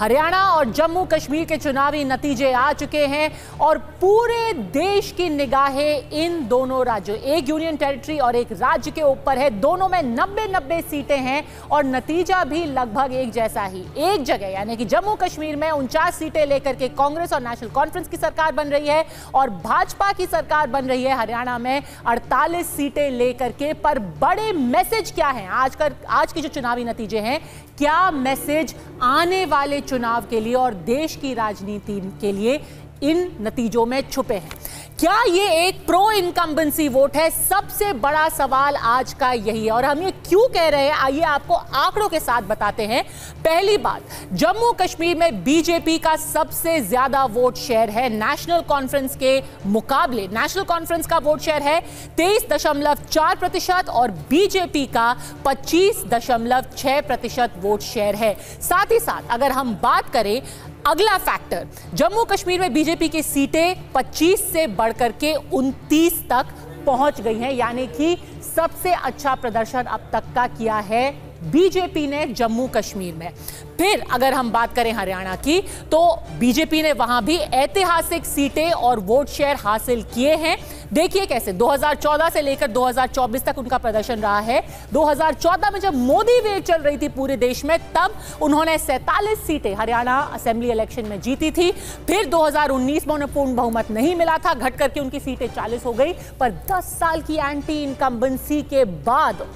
हरियाणा और जम्मू कश्मीर के चुनावी नतीजे आ चुके हैं और पूरे देश की निगाहें इन दोनों राज्यों एक यूनियन टेरिटरी और एक राज्य के ऊपर है दोनों में नब्बे नब्बे सीटें हैं और नतीजा भी लगभग एक जैसा ही एक जगह यानी कि जम्मू कश्मीर में उनचास सीटें लेकर के कांग्रेस और नेशनल कॉन्फ्रेंस की सरकार बन रही है और भाजपा की सरकार बन रही है हरियाणा में अड़तालीस सीटें लेकर के पर बड़े मैसेज क्या है आज कर आज के जो चुनावी नतीजे हैं क्या मैसेज आने वाले चुनाव के लिए और देश की राजनीति के लिए इन नतीजों में छुपे हैं क्या ये एक प्रो इनकम्बेंसी वोट है सबसे बड़ा सवाल आज का यही है और हम ये क्यों कह रहे हैं आइए आपको आंकड़ों के साथ बताते हैं पहली बात जम्मू कश्मीर में बीजेपी का सबसे ज्यादा वोट शेयर है नेशनल कॉन्फ्रेंस के मुकाबले नेशनल कॉन्फ्रेंस का वोट शेयर है तेईस दशमलव चार प्रतिशत और बीजेपी का पच्चीस दशमलव छह प्रतिशत वोट शेयर है साथ ही साथ अगर हम बात करें अगला फैक्टर जम्मू कश्मीर में बीजेपी की सीटें 25 से बढ़कर के 29 तक पहुंच गई हैं यानी कि सबसे अच्छा प्रदर्शन अब तक का किया है बीजेपी ने जम्मू कश्मीर में फिर अगर हम बात करें हरियाणा की तो बीजेपी ने वहां भी ऐतिहासिक सीटें और वोट शेयर हासिल किए हैं देखिए कैसे 2014 से लेकर 2024 तक उनका प्रदर्शन रहा है 2014 में जब मोदी वेव चल रही थी पूरे देश में तब उन्होंने सैतालीस सीटें हरियाणा असेंबली इलेक्शन में जीती थी फिर 2019 में उन्हें पूर्ण बहुमत नहीं मिला था घट करके उनकी सीटें 40 हो गई पर 10 साल की एंटी इनकम्बेंसी के बाद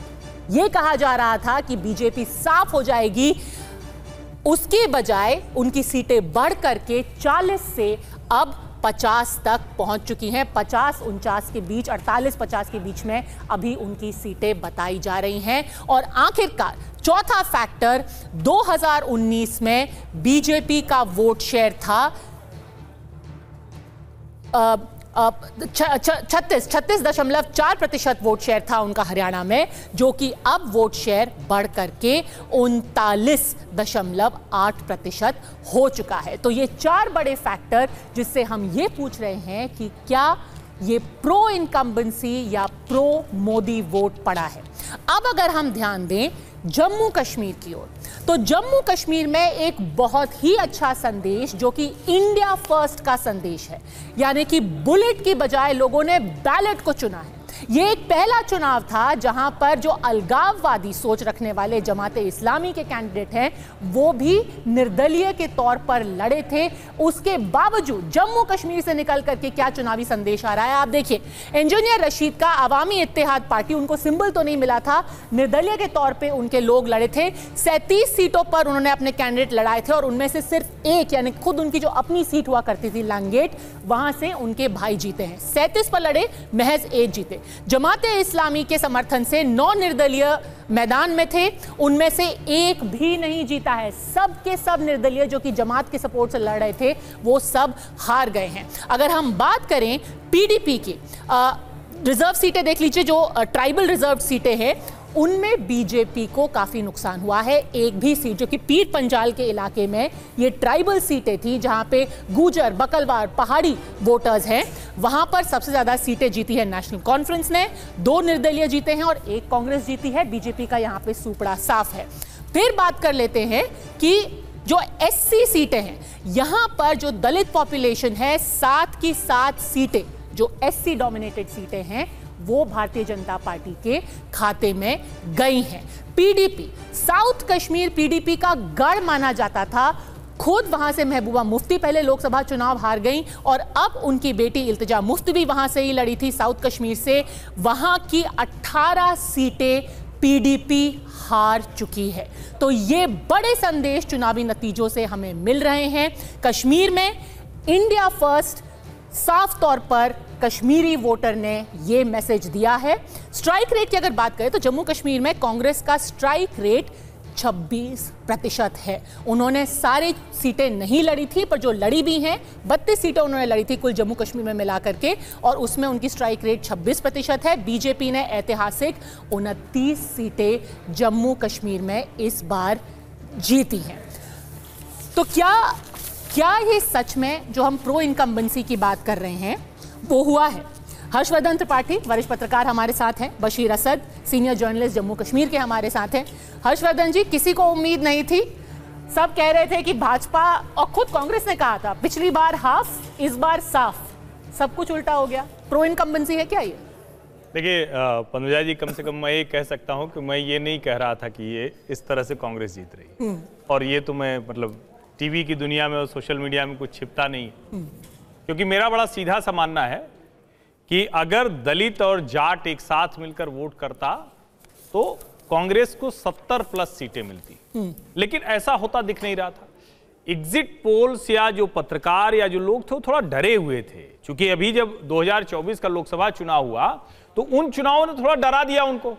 यह कहा जा रहा था कि बीजेपी साफ हो जाएगी उसके बजाय उनकी सीटें बढ़ करके 40 से अब 50 तक पहुंच चुकी हैं 50 उनचास के बीच 48 50 के बीच में अभी उनकी सीटें बताई जा रही हैं और आखिरकार चौथा फैक्टर 2019 में बीजेपी का वोट शेयर था आ, छत्तीस छत्तीस दशमलव चार प्रतिशत वोट शेयर था उनका हरियाणा में जो कि अब वोट शेयर बढ़ करके उनतालीस दशमलव आठ प्रतिशत हो चुका है तो ये चार बड़े फैक्टर जिससे हम ये पूछ रहे हैं कि क्या ये प्रो इनकम्बेंसी या प्रो मोदी वोट पड़ा है अब अगर हम ध्यान दें जम्मू कश्मीर की ओर तो जम्मू कश्मीर में एक बहुत ही अच्छा संदेश जो कि इंडिया फर्स्ट का संदेश है यानी कि बुलेट की बजाय लोगों ने बैलेट को चुना है ये एक पहला चुनाव था जहां पर जो अलगाववादी सोच रखने वाले जमात इस्लामी के कैंडिडेट हैं वो भी निर्दलीय के तौर पर लड़े थे उसके बावजूद जम्मू कश्मीर से निकल करके क्या चुनावी संदेश आ रहा है आप देखिए इंजीनियर रशीद का अवामी इतिहाद पार्टी उनको सिंबल तो नहीं मिला था निर्दलीय के तौर पर उनके लोग लड़े थे सैंतीस सीटों पर उन्होंने अपने कैंडिडेट लड़ाए थे और उनमें से सिर्फ एक यानी खुद उनकी जो अपनी सीट हुआ करती थी लांगेट वहां से उनके भाई जीते हैं सैंतीस पर लड़े महज एक जीते जमात इस्लामी के समर्थन से नौ निर्दलीय मैदान में थे उनमें से एक भी नहीं जीता है सब के सब निर्दलीय जो कि जमात के सपोर्ट से लड़ रहे थे वो सब हार गए हैं अगर हम बात करें पीडीपी की रिजर्व सीटें देख लीजिए जो ट्राइबल रिजर्व सीटें हैं उनमें बीजेपी को काफ़ी नुकसान हुआ है एक भी सीट जो कि पीर पंजाल के इलाके में ये ट्राइबल सीटें थी जहां पे गुजर बकलवार पहाड़ी वोटर्स हैं वहां पर सबसे ज़्यादा सीटें जीती है नेशनल कॉन्फ्रेंस ने दो निर्दलीय जीते हैं और एक कांग्रेस जीती है बीजेपी का यहाँ पे सुपड़ा साफ है फिर बात कर लेते हैं कि जो एस सीटें हैं यहाँ पर जो दलित पॉपुलेशन है सात की सात सीटें जो एससी डोमिनेटेड सीटें हैं वो भारतीय जनता पार्टी के खाते में गई हैं पीडीपी साउथ कश्मीर पीडीपी का गढ़ माना जाता था खुद वहां से महबूबा मुफ्ती पहले लोकसभा चुनाव हार गई और अब उनकी बेटी इल्तजा मुफ्त भी वहां से ही लड़ी थी साउथ कश्मीर से वहां की 18 सीटें पीडीपी हार चुकी है तो ये बड़े संदेश चुनावी नतीजों से हमें मिल रहे हैं कश्मीर में इंडिया फर्स्ट साफ तौर पर कश्मीरी वोटर ने यह मैसेज दिया है स्ट्राइक रेट की अगर बात करें तो जम्मू कश्मीर में कांग्रेस का स्ट्राइक रेट 26 प्रतिशत है उन्होंने सारे सीटें नहीं लड़ी थी पर जो लड़ी भी हैं 32 सीटें उन्होंने लड़ी थी कुल जम्मू कश्मीर में मिला करके और उसमें उनकी स्ट्राइक रेट 26 प्रतिशत है बीजेपी ने ऐतिहासिक उनतीस सीटें जम्मू कश्मीर में इस बार जीती हैं तो क्या क्या ये सच में जो हम प्रो इनकम्बेंसी की बात कर रहे हैं वो हुआ है हर्षवर्धन त्रिपाठी वरिष्ठ पत्रकार हमारे साथ हैं बशीर असद सीनियर जर्नलिस्ट जम्मू कश्मीर के हमारे साथ हैं हर्षवर्धन जी किसी को उम्मीद नहीं थी सब कह रहे थे कि भाजपा और खुद कांग्रेस ने कहा था पिछली बार हाफ इस बार साफ सब कुछ उल्टा हो गया प्रो इनकम्बेंसी है क्या ये देखिए पंद्रजा जी कम से कम मैं ये कह सकता हूँ कि मैं ये नहीं कह रहा था कि ये इस तरह से कांग्रेस जीत रही हम्म। और ये तो मैं मतलब टीवी की दुनिया में और सोशल मीडिया में कुछ छिपता नहीं है क्योंकि मेरा बड़ा सीधा सा मानना है कि अगर दलित और जाट एक साथ मिलकर वोट करता तो कांग्रेस को 70 प्लस सीटें मिलती लेकिन ऐसा होता दिख नहीं रहा था एग्जिट पोल्स या जो पत्रकार या जो लोग थे वो थोड़ा डरे हुए थे क्योंकि अभी जब 2024 का लोकसभा चुनाव हुआ तो उन चुनावों ने थोड़ा डरा दिया उनको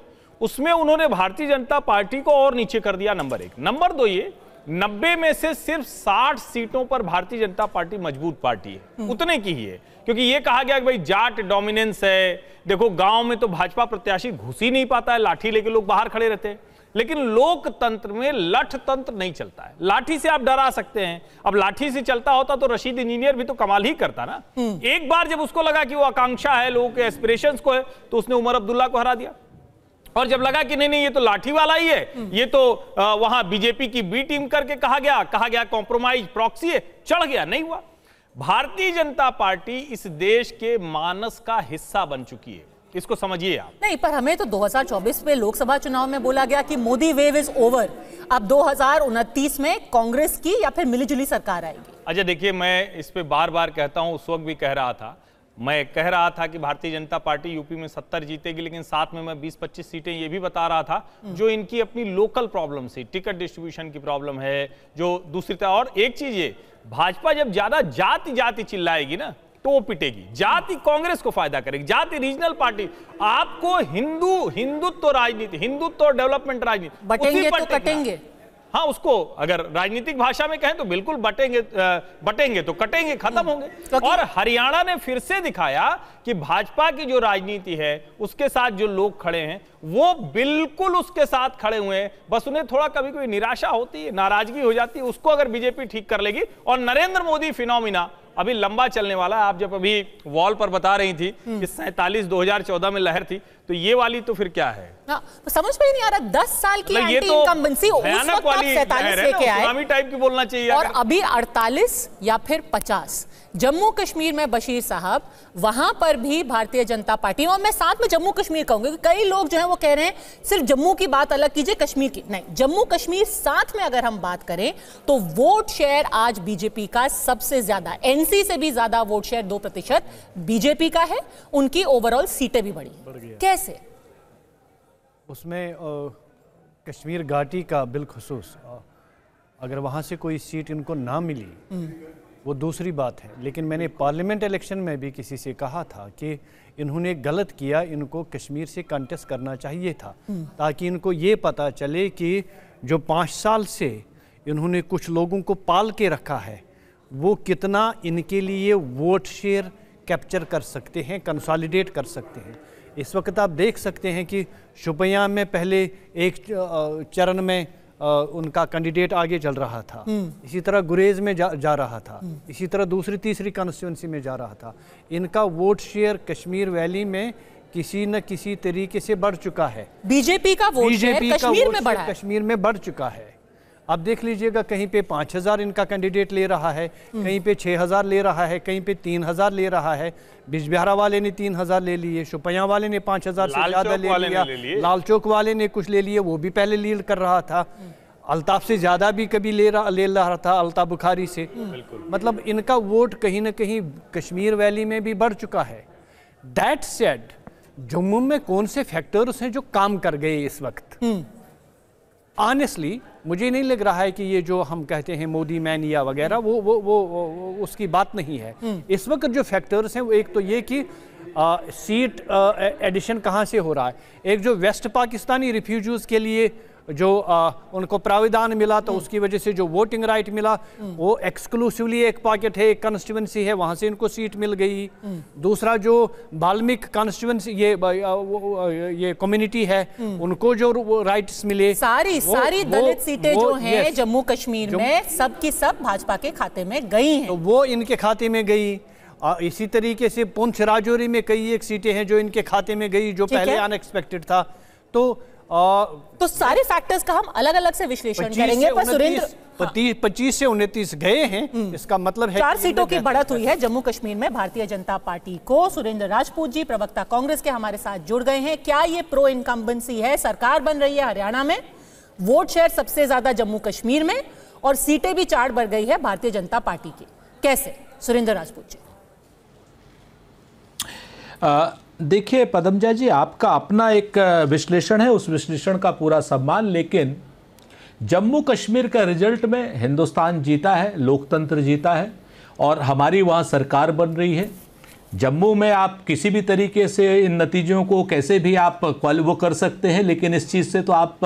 उसमें उन्होंने भारतीय जनता पार्टी को और नीचे कर दिया नंबर एक नंबर दो ये 90 में से सिर्फ 60 सीटों पर भारतीय जनता पार्टी मजबूत पार्टी है हम्म। उतने की ही है क्योंकि यह कहा गया कि भाई जाट डोमिनेंस है देखो गांव में तो भाजपा प्रत्याशी घुस ही नहीं पाता है लाठी लेके लोग बाहर खड़े रहते हैं लेकिन लोकतंत्र में लठ तंत्र नहीं चलता है लाठी से आप डरा सकते हैं अब लाठी से चलता होता तो रशीद इंजीनियर भी तो कमाल ही करता ना हम्म। एक बार जब उसको लगा कि वो आकांक्षा है लोगों के एस्पिरेशंस को है तो उसने उमर अब्दुल्ला को हरा दिया और जब लगा कि नहीं नहीं ये तो लाठी वाला ही है ये तो वहां बीजेपी की बी टीम करके कहा गया कहा गया कॉम्प्रोमाइज प्रॉक्सी है चढ़ गया नहीं हुआ भारतीय जनता पार्टी इस देश के मानस का हिस्सा बन चुकी है इसको समझिए आप नहीं पर हमें तो 2024 में लोकसभा चुनाव में बोला गया कि मोदी वेव इज ओवर अब दो में कांग्रेस की या फिर मिलीजुली सरकार आएगी अच्छा देखिए मैं इस पे बार बार कहता हूं उस वक्त भी कह रहा था मैं कह रहा था कि भारतीय जनता पार्टी यूपी में सत्तर जीतेगी लेकिन साथ में मैं 20-25 सीटें ये भी बता रहा था हम्म। जो इनकी अपनी लोकल प्रॉब्लम थी टिकट डिस्ट्रीब्यूशन की प्रॉब्लम है जो दूसरी तरह और एक चीज ये भाजपा जब ज्यादा जाति जाति चिल्लाएगी ना तो पिटेगी जाति कांग्रेस को फायदा करेगी जाति रीजनल पार्टी आपको हिंदू हिंदुत्व तो राजनीति हिंदुत्व तो डेवलपमेंट राजनीति बटेंगे तो कटेंगे हाँ उसको अगर राजनीतिक भाषा में कहें तो बिल्कुल बटेंगे बटेंगे तो कटेंगे खत्म होंगे तो और हरियाणा ने फिर से दिखाया कि भाजपा की जो राजनीति है उसके साथ जो लोग खड़े हैं वो बिल्कुल उसके साथ खड़े हुए हैं बस उन्हें थोड़ा कभी कभी निराशा होती है नाराजगी हो जाती है उसको अगर बीजेपी ठीक कर लेगी और नरेंद्र मोदी फिनोमिना अभी लंबा चलने वाला है आप जब अभी वॉल पर बता रही थी कि हम्म। सैतालीस 2014 में लहर थी तो ये वाली तो फिर क्या है हाँ, तो समझ में नहीं आ रहा दस साल की ये तो सैतालीस टाइप की बोलना चाहिए और अभी अड़तालीस या फिर पचास जम्मू कश्मीर में बशीर साहब वहां पर भी भारतीय जनता पार्टी और मैं साथ में जम्मू कश्मीर कहूंगी कई लोग जो है वो कह रहे हैं सिर्फ जम्मू की बात अलग कीजिए कश्मीर की नहीं जम्मू कश्मीर साथ में अगर हम बात करें तो वोट शेयर आज बीजेपी का सबसे ज्यादा एनसी से भी ज्यादा वोट शेयर दो प्रतिशत बीजेपी का है उनकी ओवरऑल सीटें भी बढ़ी कैसे कैसे उसमें कश्मीर घाटी का बिलखसूस अगर वहाँ से कोई सीट इनको ना मिली हम्म। वो दूसरी बात है लेकिन मैंने पार्लियामेंट इलेक्शन में भी किसी से कहा था कि इन्होंने गलत किया इनको कश्मीर से कंटेस्ट करना चाहिए था हम्म। ताकि इनको ये पता चले कि जो पाँच साल से इन्होंने कुछ लोगों को पाल के रखा है वो कितना इनके लिए वोट शेयर कैप्चर कर सकते हैं कंसोलिडेट कर सकते हैं इस वक्त आप देख सकते हैं कि शुपया में पहले एक चरण में उनका कैंडिडेट आगे चल रहा था हम्म। इसी तरह गुरेज में जा, जा रहा था हम्म। इसी तरह दूसरी तीसरी कॉन्स्टिट्यूंसी में जा रहा था इनका वोट शेयर कश्मीर वैली में किसी न किसी तरीके से बढ़ चुका है बीजेपी का वोट शेयर कश्मीर कश्मीर में बढ़ चुका है आप देख लीजिएगा कहीं पे पाँच हज़ार इनका कैंडिडेट ले रहा है कहीं पे छः हज़ार ले रहा है कहीं पे तीन हज़ार ले रहा है बिजबिहारा वाले ने तीन हज़ार ले लिए शुपया वाले ने पाँच हज़ार से ज़्यादा ले लिया लाल चौक वाले ने कुछ ले लिए वो भी पहले लीड कर रहा था अलताफ से ज़्यादा भी कभी ले रहा ले रहा था अलताफ़ बुखारी से मतलब इनका वोट कहीं ना कहीं कश्मीर वैली में भी बढ़ चुका है दैट सेड जम्मू में कौन से फैक्टर्स हैं जो काम कर गए इस वक्त हम्म। ऑनेस्टली मुझे नहीं लग रहा है कि ये जो हम कहते हैं मोदी मैन या वगैरह वो, वो वो वो उसकी बात नहीं है हम्म। इस वक्त जो फैक्टर्स हैं वो एक तो ये कि आ, सीट एडिशन कहाँ से हो रहा है एक जो वेस्ट पाकिस्तानी रिफ्यूजीज़ के लिए जो आ, उनको प्राविधान मिला तो उसकी वजह से जो वोटिंग राइट मिला वो एक्सक्लूसिवली एक पॉकेट है एक कॉन्स्टिट्युएंसी है वहां से इनको सीट मिल गई दूसरा जो बाल्मिक कॉन्स्टिट्युएंसी ये ये कम्युनिटी है उनको जो राइट्स मिले सारी वो, सारी दलित सीटें जो हैं जम्मू कश्मीर में सब की सब भाजपा के खाते में गई है तो वो इनके खाते में गई इसी तरीके से पुंछ राजौरी में कई एक सीटें हैं जो इनके खाते में गई जो पहले अनएक्सपेक्टेड था तो आ, तो सारे फैक्टर्स का हम अलग अलग से विश्लेषण करेंगे पर सुरेंद्र पच्चीस से उनतीस गए हैं हम्म। इसका मतलब है चार सीटों की बढ़त हुई है जम्मू कश्मीर में भारतीय जनता पार्टी को सुरेंद्र राजपूत जी प्रवक्ता कांग्रेस के हमारे साथ जुड़ गए हैं क्या ये प्रो इनकम्बेंसी है सरकार बन रही है हरियाणा में वोट शेयर सबसे ज्यादा जम्मू कश्मीर में और सीटें भी चार बढ़ गई है भारतीय जनता पार्टी की कैसे सुरेंद्र राजपूत जी देखिए पदमजा जी आपका अपना एक विश्लेषण है उस विश्लेषण का पूरा सम्मान लेकिन जम्मू कश्मीर का रिजल्ट में हिंदुस्तान जीता है लोकतंत्र जीता है और हमारी वहाँ सरकार बन रही है जम्मू में आप किसी भी तरीके से इन नतीजों को कैसे भी आप क्वाल वो कर सकते हैं लेकिन इस चीज़ से तो आप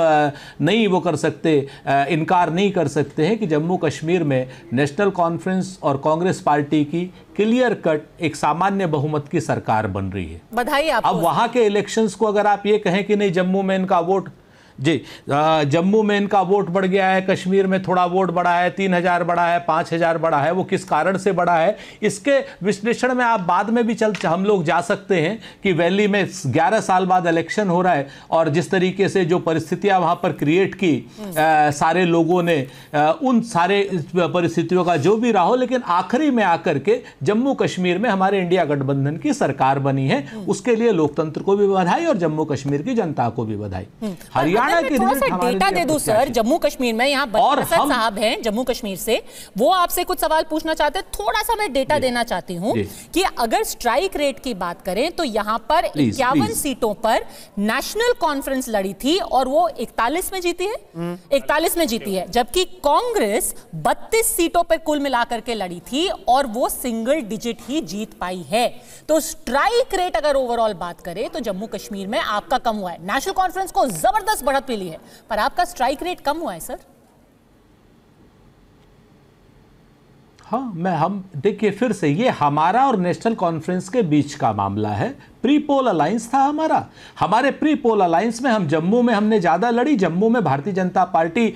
नहीं वो कर सकते इनकार नहीं कर सकते हैं कि जम्मू कश्मीर में नेशनल कॉन्फ्रेंस और कांग्रेस पार्टी की क्लियर कट एक सामान्य बहुमत की सरकार बन रही है बधाई आप अब वहाँ के इलेक्शंस को अगर आप ये कहें कि नहीं जम्मू में इनका वोट जी जम्मू में इनका वोट बढ़ गया है कश्मीर में थोड़ा वोट बढ़ा है तीन हज़ार बढ़ा है पाँच हज़ार बढ़ा है वो किस कारण से बढ़ा है इसके विश्लेषण में आप बाद में भी चल हम लोग जा सकते हैं कि वैली में ग्यारह साल बाद इलेक्शन हो रहा है और जिस तरीके से जो परिस्थितियाँ वहाँ पर क्रिएट की हम्म। आ, सारे लोगों ने आ, उन सारे परिस्थितियों का जो भी रहा हो लेकिन आखिरी में आकर के जम्मू कश्मीर में हमारे इंडिया गठबंधन की सरकार बनी है हम्म। उसके लिए लोकतंत्र को भी बधाई और जम्मू कश्मीर की जनता को भी बधाई हम्म। हरियाणा हरियाणा के थोड़ा सा डेटा दे दो सर जम्मू कश्मीर में यहाँ साहब हैं जम्मू कश्मीर से वो आपसे कुछ सवाल पूछना चाहते हैं थोड़ा सा मैं डेटा देना चाहती हूँ कि अगर स्ट्राइक रेट की बात करें तो यहाँ पर इक्यावन सीटों पर नेशनल कॉन्फ्रेंस लड़ी थी और वो इकतालीस में जीती है हम्म। इकतालीस में जीती है जबकि कांग्रेस बत्तीस सीटों पर कुल मिलाकर के लड़ी थी और वो सिंगल डिजिट ही जीत पाई है तो स्ट्राइक रेट अगर ओवरऑल बात करें तो जम्मू कश्मीर में आपका कम हुआ है नेशनल कॉन्फ्रेंस को जबरदस्त बढ़त मिली है पर आपका स्ट्राइक रेट कम हुआ है सर हाँ मैं हम देखिए फिर से ये हमारा और नेशनल कॉन्फ्रेंस के बीच का मामला है प्री पोल अलायंस था हमारा हमारे प्री पोल अलायंस में हम जम्मू में हमने ज़्यादा लड़ी जम्मू में भारतीय जनता पार्टी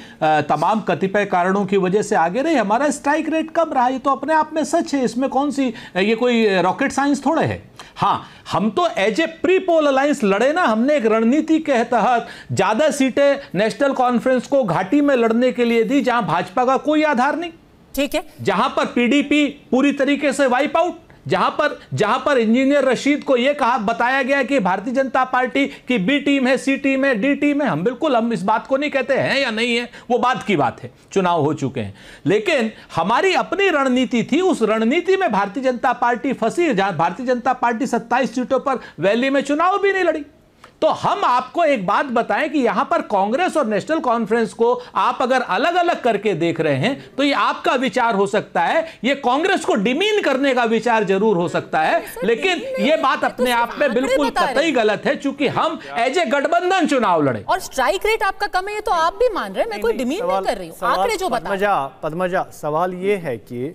तमाम कतिपय कारणों की वजह से आगे रही हमारा स्ट्राइक रेट कम रहा ये तो अपने आप में सच है इसमें कौन सी ये कोई रॉकेट साइंस थोड़े है हाँ हम तो as a pre poll alliance लड़े ना हमने एक रणनीति के तहत ज्यादा सीटें नेशनल कॉन्फ्रेंस को घाटी में लड़ने के लिए दी जहां भाजपा का कोई आधार नहीं ठीक है जहां पर पीडीपी पूरी तरीके से वाइप आउट जहां पर जहां पर इंजीनियर रशीद को यह कहा बताया गया कि भारतीय जनता पार्टी की बी टीम है सी टीम है डी टीम है हम बिल्कुल हम इस बात को नहीं कहते हैं या नहीं है वो बात की बात है चुनाव हो चुके हैं लेकिन हमारी अपनी रणनीति थी उस रणनीति में भारतीय जनता पार्टी फंसी भारतीय जनता पार्टी सत्ताईस सीटों पर वैली में चुनाव भी नहीं लड़ी तो हम आपको एक बात बताएं कि यहां पर कांग्रेस और नेशनल कॉन्फ्रेंस को आप अगर अलग अलग करके देख रहे हैं तो ये आपका विचार हो सकता है ये कांग्रेस को डिमीन करने का विचार जरूर हो सकता है लेकिन ये बात तो अपने आप में बिल्कुल कतई गलत है चूंकि हम एज ए गठबंधन चुनाव लड़े और स्ट्राइक रेट आपका कम है ये तो आप भी मान रहे हैं मैं कोई डिमीन नहीं कर रही हूँ आंकड़े जो पद्मजा पद्मजा सवाल ये है कि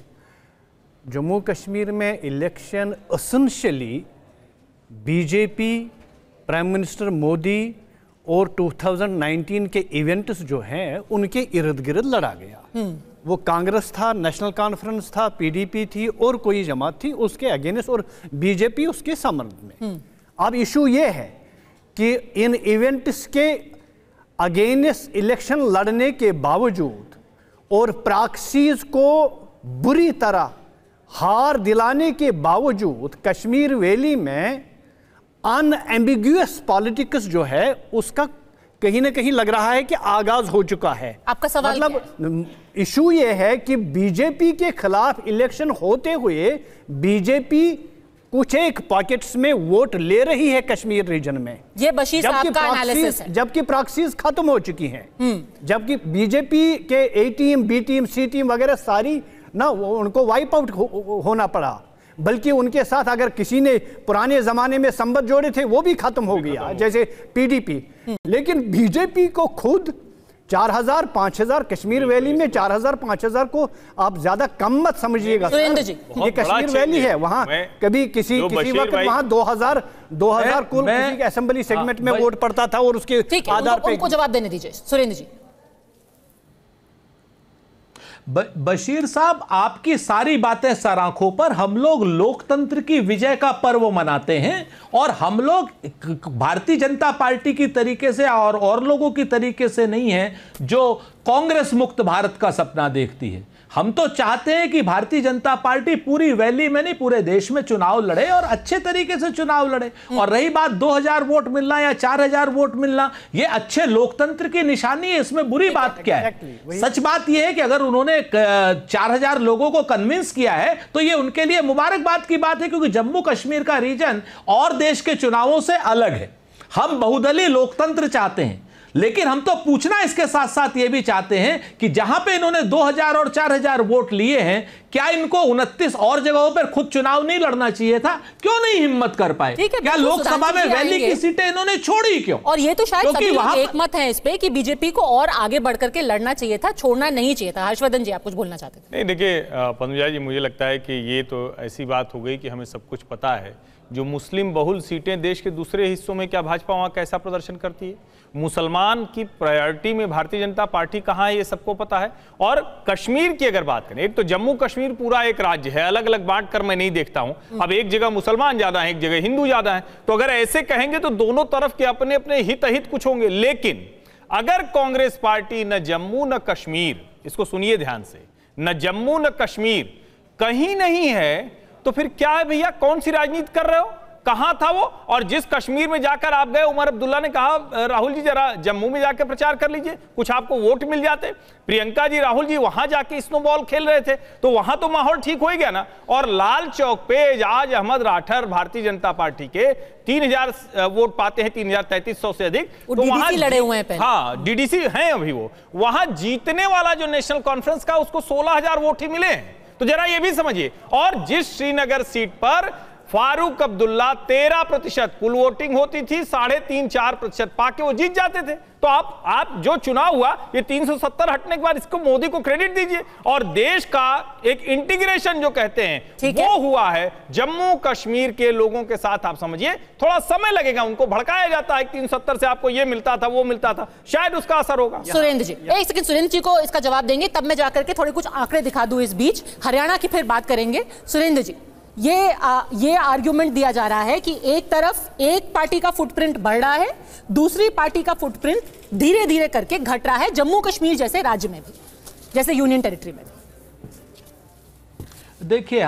जम्मू कश्मीर में election essentially BJP prime minister Modi और 2019 के इवेंट्स जो हैं उनके इर्द गिर्द लड़ा गया हम्म। वो कांग्रेस था नेशनल कॉन्फ्रेंस था पीडीपी थी और कोई जमात थी उसके अगेंस्ट और बीजेपी उसके समर्थ में हम्म। अब इशू ये है कि इन इवेंट्स के अगेंस्ट इलेक्शन लड़ने के बावजूद और प्राक्सीज को बुरी तरह हार दिलाने के बावजूद कश्मीर वैली में अनएम्बिगुअस पॉलिटिक्स जो है उसका कहीं ना कहीं लग रहा है कि आगाज हो चुका है आपका सवाल मतलब इशू ये है कि बीजेपी के खिलाफ इलेक्शन होते हुए बीजेपी कुछ एक पॉकेट्स में वोट ले रही है कश्मीर रीजन में ये बशीर साहब का एनालिसिस है जबकि प्रॉक्सीज खत्म हो चुकी हैं हम्म। जबकि बीजेपी के A team B team C team वगैरह सारी ना उनको वाइप आउट हो, होना पड़ा बल्कि उनके साथ अगर किसी ने पुराने ज़माने में संबंध जोड़े थे वो भी खत्म हो गया जैसे पीडीपी लेकिन बीजेपी को खुद चार हजार पांच हजार कश्मीर वैली में चार हजार पांच हजार को आप ज्यादा कम मत समझिएगा तो ये कश्मीर वैली है वहाँ कभी किसी किसी वक्त वहाँ दो हजार दो हजार कुल असेंबली सेगमेंट में वोट पड़ता था और उसके आधार पर जवाब देने दीजिए सुरेंद्र जी बशीर साहब आपकी सारी बातें सर आंखों पर हम लोग लोकतंत्र की विजय का पर्व मनाते हैं और हम लोग भारतीय जनता पार्टी की तरीके से और और लोगों की तरीके से नहीं है जो कांग्रेस मुक्त भारत का सपना देखती है हम तो चाहते हैं कि भारतीय जनता पार्टी पूरी वैली में नहीं पूरे देश में चुनाव लड़े और अच्छे तरीके से चुनाव लड़े हम्म। और रही बात 2000 वोट मिलना या 4000 वोट मिलना ये अच्छे लोकतंत्र की निशानी है इसमें बुरी बात क्या है सच बात यह है कि अगर उन्होंने 4000 लोगों को कन्विंस किया है तो ये उनके लिए मुबारकबाद की बात है क्योंकि जम्मू कश्मीर का रीजन और देश के चुनावों से अलग है हम बहुदलीय लोकतंत्र चाहते हैं लेकिन हम तो पूछना इसके साथ साथ ये भी चाहते हैं कि जहां पे इन्होंने 2000 और 4000 वोट लिए हैं क्या इनको उनतीस और जगहों पर खुद चुनाव नहीं लड़ना चाहिए था क्यों नहीं हिम्मत कर पाए क्या लोकसभा में रैली की सीटें इन्होंने छोड़ी क्यों और ये तो शायद वहां एक मत है इस पे कि बीजेपी को और आगे बढ़ करके लड़ना चाहिए था छोड़ना नहीं चाहिए था हर्षवर्धन जी आप कुछ बोलना चाहते थे नहीं देखिये पंजाब जी मुझे लगता है कि ये तो ऐसी बात हो गई कि हमें सब कुछ पता है जो मुस्लिम बहुल सीटें देश के दूसरे हिस्सों में क्या भाजपा वहाँ कैसा प्रदर्शन करती है मुसलमान की प्रायोरिटी में भारतीय जनता पार्टी कहाँ है ये सबको पता है और कश्मीर की अगर बात करें एक तो जम्मू कश्मीर पूरा एक राज्य है अलग अलग बांट कर मैं नहीं देखता हूँ हम्म। अब एक जगह मुसलमान ज़्यादा है एक जगह हिंदू ज़्यादा है तो अगर ऐसे कहेंगे तो दोनों तरफ के अपने अपने हित अहित कुछ होंगे लेकिन अगर कांग्रेस पार्टी न जम्मू न कश्मीर इसको सुनिए ध्यान से न जम्मू न कश्मीर कहीं नहीं है तो फिर क्या है भैया कौन सी राजनीति कर रहे हो कहां था वो और जिस कश्मीर में जाकर आप गए उमर अब्दुल्ला ने कहा राहुल जी जरा जम्मू में जाकर प्रचार कर लीजिए कुछ आपको वोट मिल जाते प्रियंका जी राहुल जी वहां जाके स्नोबॉल खेल रहे थे तो वहां तो माहौल ठीक हो गया ना और लाल चौक पे आज अहमद राठर भारतीय जनता पार्टी के तीन हजार वोट पाते हैं तीन हजार तैतीस सौ से अधिक तो वहां लड़े हुए हैं हाँ डीडीसी है अभी वो वहां जीतने वाला जो नेशनल कॉन्फ्रेंस का उसको सोलह हजार वोट ही मिले हैं तो जरा यह भी समझिए और जिस श्रीनगर सीट पर फारूक अब्दुल्ला तेरह प्रतिशत कुल वोटिंग होती थी साढ़े तीन चार प्रतिशत पाके वो जीत जाते थे तो आप आप जो चुनाव हुआ ये 370 हटने के बाद इसको मोदी को क्रेडिट दीजिए और देश का एक इंटीग्रेशन जो कहते हैं वो है? हुआ है जम्मू कश्मीर के लोगों के साथ आप समझिए थोड़ा समय लगेगा उनको भड़काया जाता है 370 से आपको ये मिलता था वो मिलता था शायद उसका असर होगा सुरेंद्र जी एक सेकंड सुरेंद्र जी को इसका जवाब देंगे तब मैं जाकर के थोड़े कुछ आंकड़े दिखा दू इस बीच हरियाणा की फिर बात करेंगे सुरेंद्र जी ये आ, ये आर्ग्यूमेंट दिया जा रहा है कि एक तरफ एक पार्टी का फुटप्रिंट बढ़ रहा है दूसरी पार्टी का फुटप्रिंट धीरे धीरे करके घट रहा है जम्मू कश्मीर जैसे राज्य में भी जैसे यूनियन टेरिटरी में भी देखिए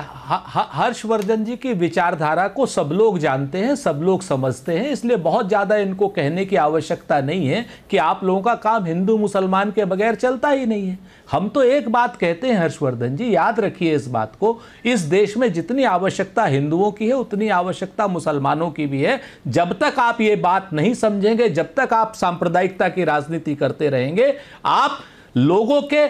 हर्षवर्धन जी की विचारधारा को सब लोग जानते हैं सब लोग समझते हैं इसलिए बहुत ज़्यादा इनको कहने की आवश्यकता नहीं है कि आप लोगों का काम हिंदू मुसलमान के बगैर चलता ही नहीं है हम तो एक बात कहते हैं हर्षवर्धन जी याद रखिए इस बात को इस देश में जितनी आवश्यकता हिंदुओं की है उतनी आवश्यकता मुसलमानों की भी है जब तक आप ये बात नहीं समझेंगे जब तक आप सांप्रदायिकता की राजनीति करते रहेंगे आप लोगों के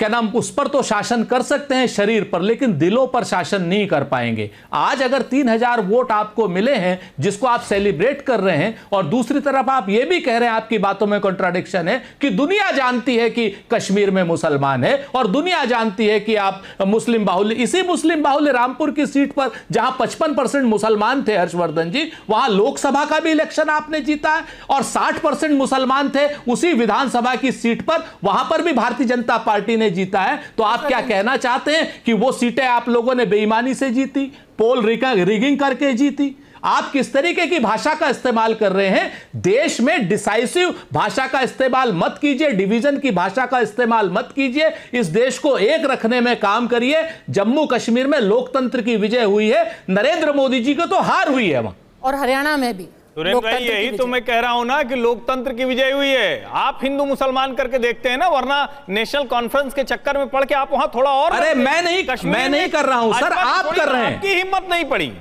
क्या नाम उस पर तो शासन कर सकते हैं शरीर पर लेकिन दिलों पर शासन नहीं कर पाएंगे आज अगर तीन हजार वोट आपको मिले हैं जिसको आप सेलिब्रेट कर रहे हैं और दूसरी तरफ आप यह भी कह रहे हैं आपकी बातों में कॉन्ट्राडिक्शन है कि दुनिया जानती है कि कश्मीर में मुसलमान है और दुनिया जानती है कि आप मुस्लिम बाहुल्य इसी मुस्लिम बाहुल्य रामपुर की सीट पर जहां पचपन परसेंट मुसलमान थे हर्षवर्धन जी वहां लोकसभा का भी इलेक्शन आपने जीता है और साठ परसेंट मुसलमान थे उसी विधानसभा की सीट पर वहां पर पर भी भारतीय जनता पार्टी ने जीता है तो आप क्या कहना चाहते हैं कि वो सीटें आप लोगों ने बेईमानी से जीती पोल रिगिंग करके जीती आप किस तरीके की भाषा का इस्तेमाल कर रहे हैं देश में डिसाइसिव भाषा का इस्तेमाल मत कीजिए डिवीजन की भाषा का इस्तेमाल मत कीजिए इस देश को एक रखने में काम करिए जम्मू कश्मीर में लोकतंत्र की विजय हुई है नरेंद्र मोदी जी को तो हार हुई है वहां और हरियाणा में भी भाई यही तो मैं कह रहा हूं ना कि लोकतंत्र की विजय हुई है आप हिंदू मुसलमान करके देखते हैं ना वरना नेशनल कॉन्फ्रेंस के चक्कर में पढ़ के आप वहां थोड़ा और अरे मैं नहीं मैं नहीं कर रहा हूं सर आप कर रहे हैं आपकी हिम्मत नहीं पड़ी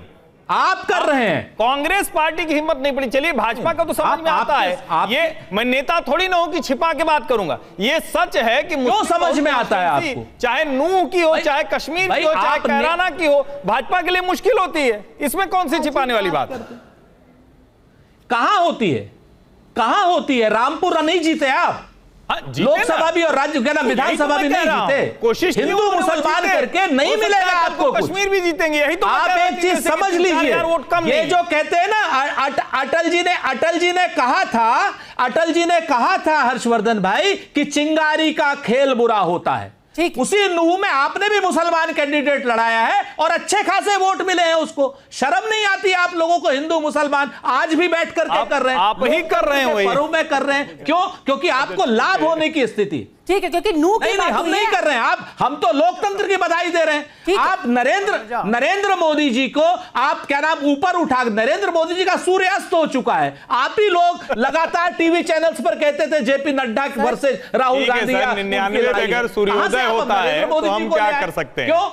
आप कर रहे हैं कांग्रेस पार्टी की हिम्मत नहीं पड़ी चलिए भाजपा का तो समझ आप, में आता आप, है आप, ये मैं नेता थोड़ी ना हूं कि छिपा के बात करूंगा ये सच है कि क्यों समझ में आता है आपको चाहे नूह की हो चाहे कश्मीर की हो चाहे कैराना की हो भाजपा के लिए मुश्किल होती है इसमें कौन सी छिपाने वाली बात है कहां होती है कहां होती है रामपुरा नहीं जीते आप हाँ, लोकसभा भी और राज्य क्या तो विधानसभा भी नहीं जीते कोशिश हिंदू मुसलमान करके नहीं मिलेगा आपको कश्मीर भी जीतेंगे यही तो आप एक चीज समझ लीजिए ये जो कहते हैं ना अटल जी ने अटल जी ने कहा था अटल जी ने कहा था हर्षवर्धन भाई कि चिंगारी का खेल बुरा होता है ठीक उसी नूह में आपने भी मुसलमान कैंडिडेट लड़ाया है और अच्छे खासे वोट मिले हैं उसको शर्म नहीं आती आप लोगों को हिंदू मुसलमान आज भी बैठ करके कर रहे हैं आप ही कर रहे हैं में कर रहे हैं क्यों क्योंकि आपको अच्छा, अच्छा, लाभ होने की स्थिति ठीक है क्योंकि नू नहीं, नहीं हम नहीं कर रहे हैं आप हम तो लोकतंत्र की बधाई दे रहे हैं आप नरेंद्र नरेंद्र मोदी जी को आप क्या नाम ऊपर उठा नरेंद्र मोदी जी का सूर्यास्त हो चुका है आप ही लोग लगातार टीवी चैनल्स पर कहते थे जेपी नड्डा वर्सेज राहुल गांधी सूर्योदय होता है तो मोदी जी क्या कर सकते हैं क्यों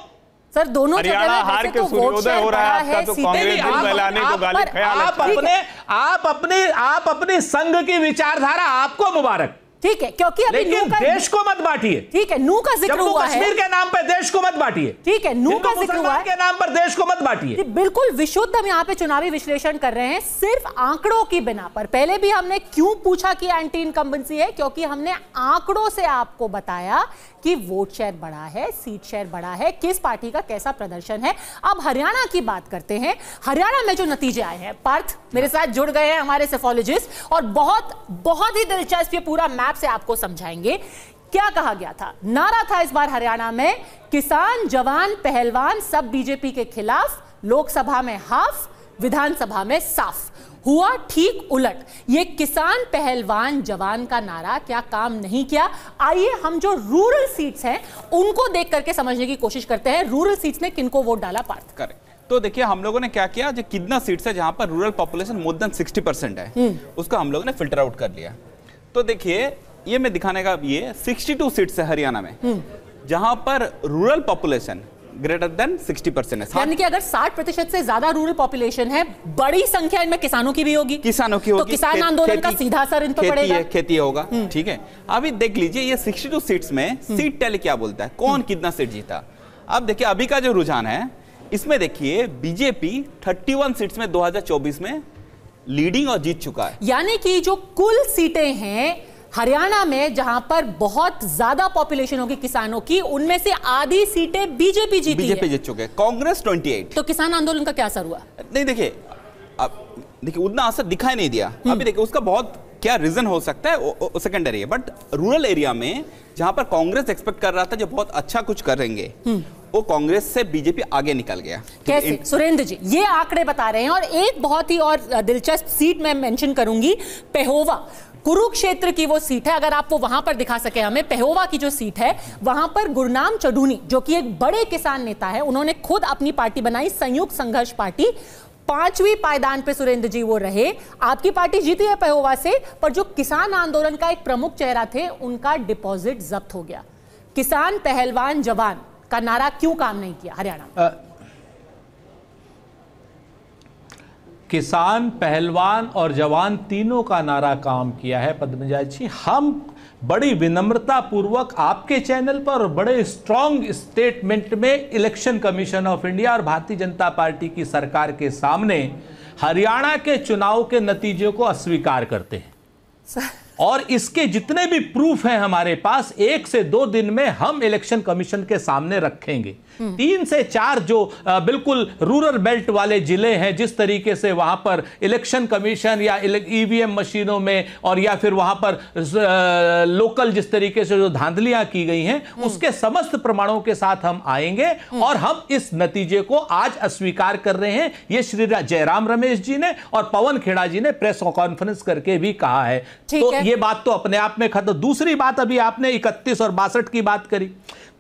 सर दोनों हरियाणा हार के तो सूर्योदय हो रहा है आपका तो कांग्रेस फैलाने को गाली आप अपने आप अपने आप अपने संघ की विचारधारा आपको मुबारक ठीक है क्योंकि अभी लेकिन का... देश को मत बांटिए ठीक है नू का जिक्र हुआ कश्मीर के नाम पर देश को मत बांटिए ठीक है नू का जिक्र हुआ के नाम पर देश को मत बांटिए बिल्कुल विशुद्ध हम यहाँ पे चुनावी विश्लेषण कर रहे हैं सिर्फ आंकड़ों की बिना पर पहले भी हमने क्यों पूछा कि एंटी इनकम्बेंसी है क्योंकि हमने आंकड़ों से आपको बताया कि वोट शेयर बढ़ा है सीट शेयर बढ़ा है किस पार्टी का कैसा प्रदर्शन है अब हरियाणा की बात करते हैं हरियाणा में जो नतीजे आए हैं पार्थ मेरे साथ जुड़ गए हैं हमारे सेफोलॉजिस्ट और बहुत बहुत ही दिलचस्प ये पूरा मैप से आपको समझाएंगे क्या कहा गया था नारा था इस बार हरियाणा में किसान जवान पहलवान सब बीजेपी के खिलाफ लोकसभा में हाफ विधानसभा में साफ हुआ ठीक उलट ये किसान पहलवान जवान का नारा क्या काम नहीं किया आइए हम जो रूरल सीट्स हैं उनको देख करके समझने की कोशिश करते हैं रूरल सीट्स ने किनको वोट डाला पार्थ करेक्ट तो देखिए हम लोगों ने क्या किया जो कितना सीट्स है जहां पर rural population more than sixty percent है हम्म। उसका हम लोगों ने फिल्टर आउट कर लिया तो देखिए ये मैं दिखाने का ये टू सीट्स है हरियाणा में हम्म। जहां पर rural population greater than 60 percent है यानी कि अगर 60 प्रतिशत से ज्यादा रूरल पॉपुलेशन है बड़ी संख्या इनमें किसानों की भी होगी किसानों की तो होगी तो किसान आंदोलन का सीधा असर इन पर पड़ेगा खेती होगा हम्म। ठीक है अभी देख लीजिए ये 62 सीट्स में सीट हम्म। टेल क्या बोलता है कौन हम्म। कितना सीट जीता अब देखिए अभी का जो रुझान है इसमें देखिए बीजेपी थर्टी सीट्स में दो में लीडिंग और जीत चुका है यानी कि जो कुल सीटें हैं हरियाणा में जहां पर बहुत ज्यादा पॉपुलेशन होगी किसानों की उनमें से आधी सीटें बीजेपी जीती बीजेपी जीत चुके हैं कांग्रेस 28 तो किसान आंदोलन का क्या असर हुआ नहीं देखिए अब देखिए उतना असर दिखाई नहीं दिया हम्म। अभी देखिए उसका बहुत क्या रीजन हो सकता है सेकेंडरी है बट रूरल एरिया में जहां पर कांग्रेस एक्सपेक्ट कर रहा था जो बहुत अच्छा कुछ करेंगे हम्म। वो कांग्रेस से बीजेपी आगे निकल गया तो कैसे इन... सुरेंद्र जी ये आंकड़े बता रहे हैं और एक बहुत ही और दिलचस्प सीट मैं मेंशन करूंगी पेहोवा कुरुक्षेत्र की वो सीट है अगर आप वो वहां पर दिखा सके हमें पहोवा की जो सीट है वहां पर गुरनाम चडूनी जो कि एक बड़े किसान नेता है उन्होंने खुद अपनी पार्टी बनाई संयुक्त संघर्ष पार्टी पांचवी पायदान पे सुरेंद्र जी वो रहे आपकी पार्टी जीती है पहोवा से पर जो किसान आंदोलन का एक प्रमुख चेहरा थे उनका डिपॉजिट जब्त हो गया किसान पहलवान जवान का नारा क्यों काम नहीं किया हरियाणा किसान पहलवान और जवान तीनों का नारा काम किया है पद्मजा जी हम बड़ी विनम्रता पूर्वक आपके चैनल पर बड़े स्ट्रांग स्टेटमेंट में इलेक्शन कमीशन ऑफ इंडिया और भारतीय जनता पार्टी की सरकार के सामने हरियाणा के चुनाव के नतीजे को अस्वीकार करते हैं और इसके जितने भी प्रूफ हैं हमारे पास एक से दो दिन में हम इलेक्शन कमीशन के सामने रखेंगे हम्म। तीन से चार जो बिल्कुल रूरल बेल्ट वाले जिले हैं जिस तरीके से वहां पर इलेक्शन कमीशन या ईवीएम मशीनों में और या फिर वहां पर लोकल जिस तरीके से जो धांधलियां की गई हैं हम्म। उसके समस्त प्रमाणों के साथ हम आएंगे हम्म। और हम इस नतीजे को आज अस्वीकार कर रहे हैं ये श्री जयराम रमेश जी ने और पवन खेड़ा जी ने प्रेस कॉन्फ्रेंस करके भी कहा है तो है। ये बात तो अपने आप में खत्म दूसरी बात अभी आपने इकतीस और बासठ की बात करी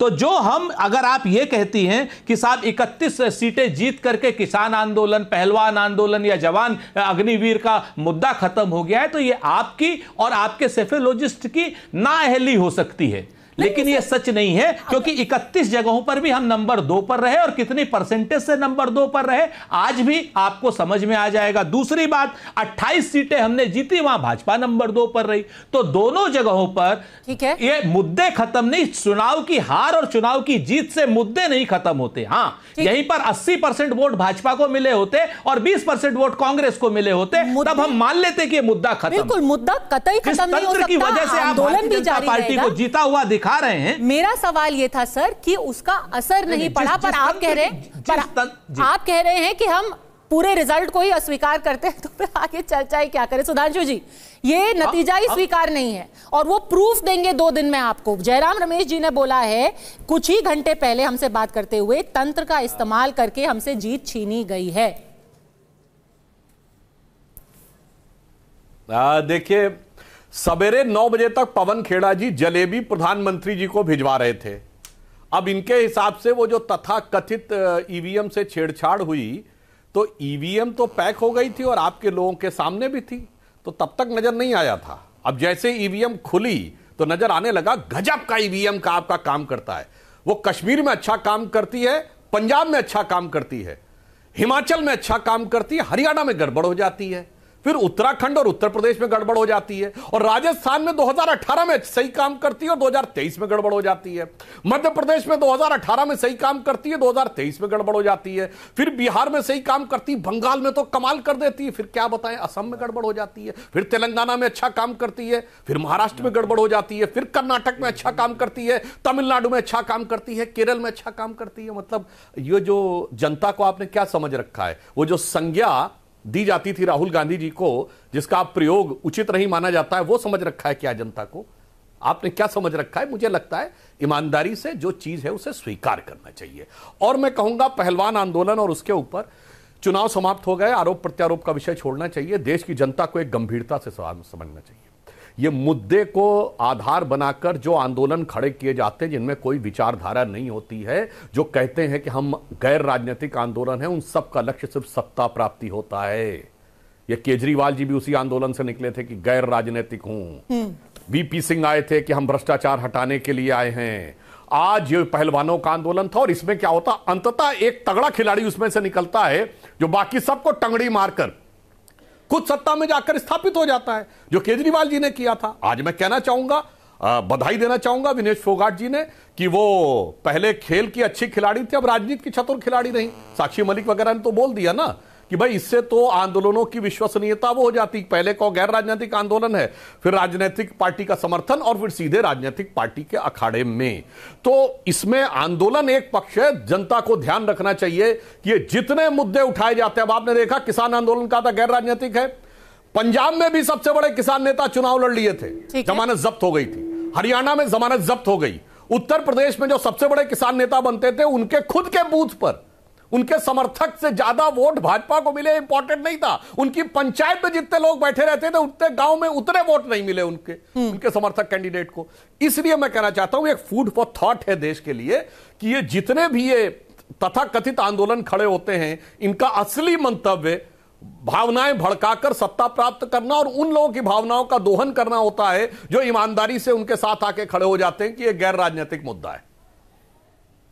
तो जो हम अगर आप ये कहते कहती हैं कि साहब 31 सीटें जीत करके किसान आंदोलन पहलवान आंदोलन या जवान अग्निवीर का मुद्दा खत्म हो गया है तो ये आपकी और आपके सेफेलोजिस्ट की नाअहली हो सकती है लेकिन ये सच नहीं है हाँ, क्योंकि 31 जगहों पर भी हम नंबर दो पर रहे और कितनी परसेंटेज से नंबर दो पर रहे आज भी आपको समझ में आ जाएगा दूसरी बात 28 सीटें हमने जीती वहां भाजपा नंबर दो पर रही तो दोनों जगहों पर ठीक है ये मुद्दे खत्म नहीं चुनाव की हार और चुनाव की जीत से मुद्दे नहीं खत्म होते हाँ यहीं पर अस्सी वोट भाजपा को मिले होते और बीस वोट कांग्रेस को मिले होते तब हम मान लेते कि मुद्दा खत्म बिल्कुल मुद्दा कतई खत्म नहीं हो सकता की वजह से आप भारतीय जनता पार्टी को जीता हुआ दिखा दिखा रहे हैं मेरा सवाल ये था सर कि उसका असर नहीं, नहीं पड़ा पर आप कह रहे हैं आप कह रहे हैं कि हम पूरे रिजल्ट को ही अस्वीकार करते हैं तो फिर आगे चर्चा ही क्या करें सुधांशु जी ये हाँ, नतीजा ही हाँ। स्वीकार नहीं है और वो प्रूफ देंगे दो दिन में आपको जयराम रमेश जी ने बोला है कुछ ही घंटे पहले हमसे बात करते हुए तंत्र का इस्तेमाल करके हमसे जीत छीनी गई है देखिए सवेरे नौ बजे तक पवन खेड़ा जी जलेबी प्रधानमंत्री जी को भिजवा रहे थे अब इनके हिसाब से वो जो तथा कथित ईवीएम से छेड़छाड़ हुई तो ईवीएम तो पैक हो गई थी और आपके लोगों के सामने भी थी तो तब तक नजर नहीं आया था अब जैसे ईवीएम खुली तो नजर आने लगा गजब का ईवीएम का आपका काम करता है वो कश्मीर में अच्छा काम करती है पंजाब में अच्छा काम करती है हिमाचल में अच्छा काम करती है हरियाणा में गड़बड़ हो जाती है फिर उत्तराखंड और उत्तर प्रदेश में गड़बड़ हो जाती है और राजस्थान में 2018 में सही काम करती है और 2023 में गड़बड़ हो जाती है मध्य प्रदेश में 2018 में सही काम करती है 2023 में गड़बड़ हो जाती है फिर बिहार में सही काम करती बंगाल में तो कमाल कर देती है फिर क्या बताएं असम में गड़बड़ हो जाती है फिर तेलंगाना में अच्छा काम करती है फिर महाराष्ट्र में गड़बड़ हो जाती है फिर कर्नाटक में अच्छा काम करती है तमिलनाडु में अच्छा काम करती है केरल में अच्छा काम करती है मतलब ये जो जनता को आपने क्या समझ रखा है वो जो संज्ञा दी जाती थी राहुल गांधी जी को जिसका प्रयोग उचित नहीं माना जाता है वो समझ रखा है क्या जनता को आपने क्या समझ रखा है मुझे लगता है ईमानदारी से जो चीज है उसे स्वीकार करना चाहिए और मैं कहूंगा पहलवान आंदोलन और उसके ऊपर चुनाव समाप्त हो गए आरोप प्रत्यारोप का विषय छोड़ना चाहिए देश की जनता को एक गंभीरता से समझना चाहिए ये मुद्दे को आधार बनाकर जो आंदोलन खड़े किए जाते हैं जिनमें कोई विचारधारा नहीं होती है जो कहते हैं कि हम गैर राजनीतिक आंदोलन है उन सब का लक्ष्य सिर्फ सत्ता प्राप्ति होता है ये केजरीवाल जी भी उसी आंदोलन से निकले थे कि गैर राजनीतिक हूं हम्म। वीपी सिंह आए थे कि हम भ्रष्टाचार हटाने के लिए आए हैं आज ये पहलवानों का आंदोलन था और इसमें क्या होता अंततः एक तगड़ा खिलाड़ी उसमें से निकलता है जो बाकी सबको टंगड़ी मारकर खुद सत्ता में जाकर स्थापित हो जाता है जो केजरीवाल जी ने किया था आज मैं कहना चाहूंगा बधाई देना चाहूंगा विनेश फोगाट जी ने कि वो पहले खेल की अच्छी खिलाड़ी थी अब राजनीति की चतुर खिलाड़ी नहीं साक्षी मलिक वगैरह ने तो बोल दिया ना कि भाई इससे तो आंदोलनों की विश्वसनीयता वो हो जाती पहले को गैर राजनीतिक आंदोलन है फिर राजनीतिक पार्टी का समर्थन और फिर सीधे राजनीतिक पार्टी के अखाड़े में तो इसमें आंदोलन एक पक्ष है जनता को ध्यान रखना चाहिए कि ये जितने मुद्दे उठाए जाते हैं अब आपने देखा किसान आंदोलन का था तो गैर राजनीतिक है पंजाब में भी सबसे बड़े किसान नेता चुनाव लड़ लिए थे जमानत जब्त हो गई थी हरियाणा में जमानत जब्त हो गई उत्तर प्रदेश में जो सबसे बड़े किसान नेता बनते थे उनके खुद के बूथ पर उनके समर्थक से ज्यादा वोट भाजपा को मिले इंपॉर्टेंट नहीं था उनकी पंचायत में जितने लोग बैठे रहते थे उतने गांव में उतने वोट नहीं मिले उनके हम्म। उनके समर्थक कैंडिडेट को इसलिए मैं कहना चाहता हूं एक फूड फॉर थॉट है देश के लिए कि ये जितने भी ये तथा कथित आंदोलन खड़े होते हैं इनका असली मंतव्य भावनाएं भड़काकर सत्ता प्राप्त करना और उन लोगों की भावनाओं का दोहन करना होता है जो ईमानदारी से उनके साथ आके खड़े हो जाते हैं कि यह गैर राजनीतिक मुद्दा है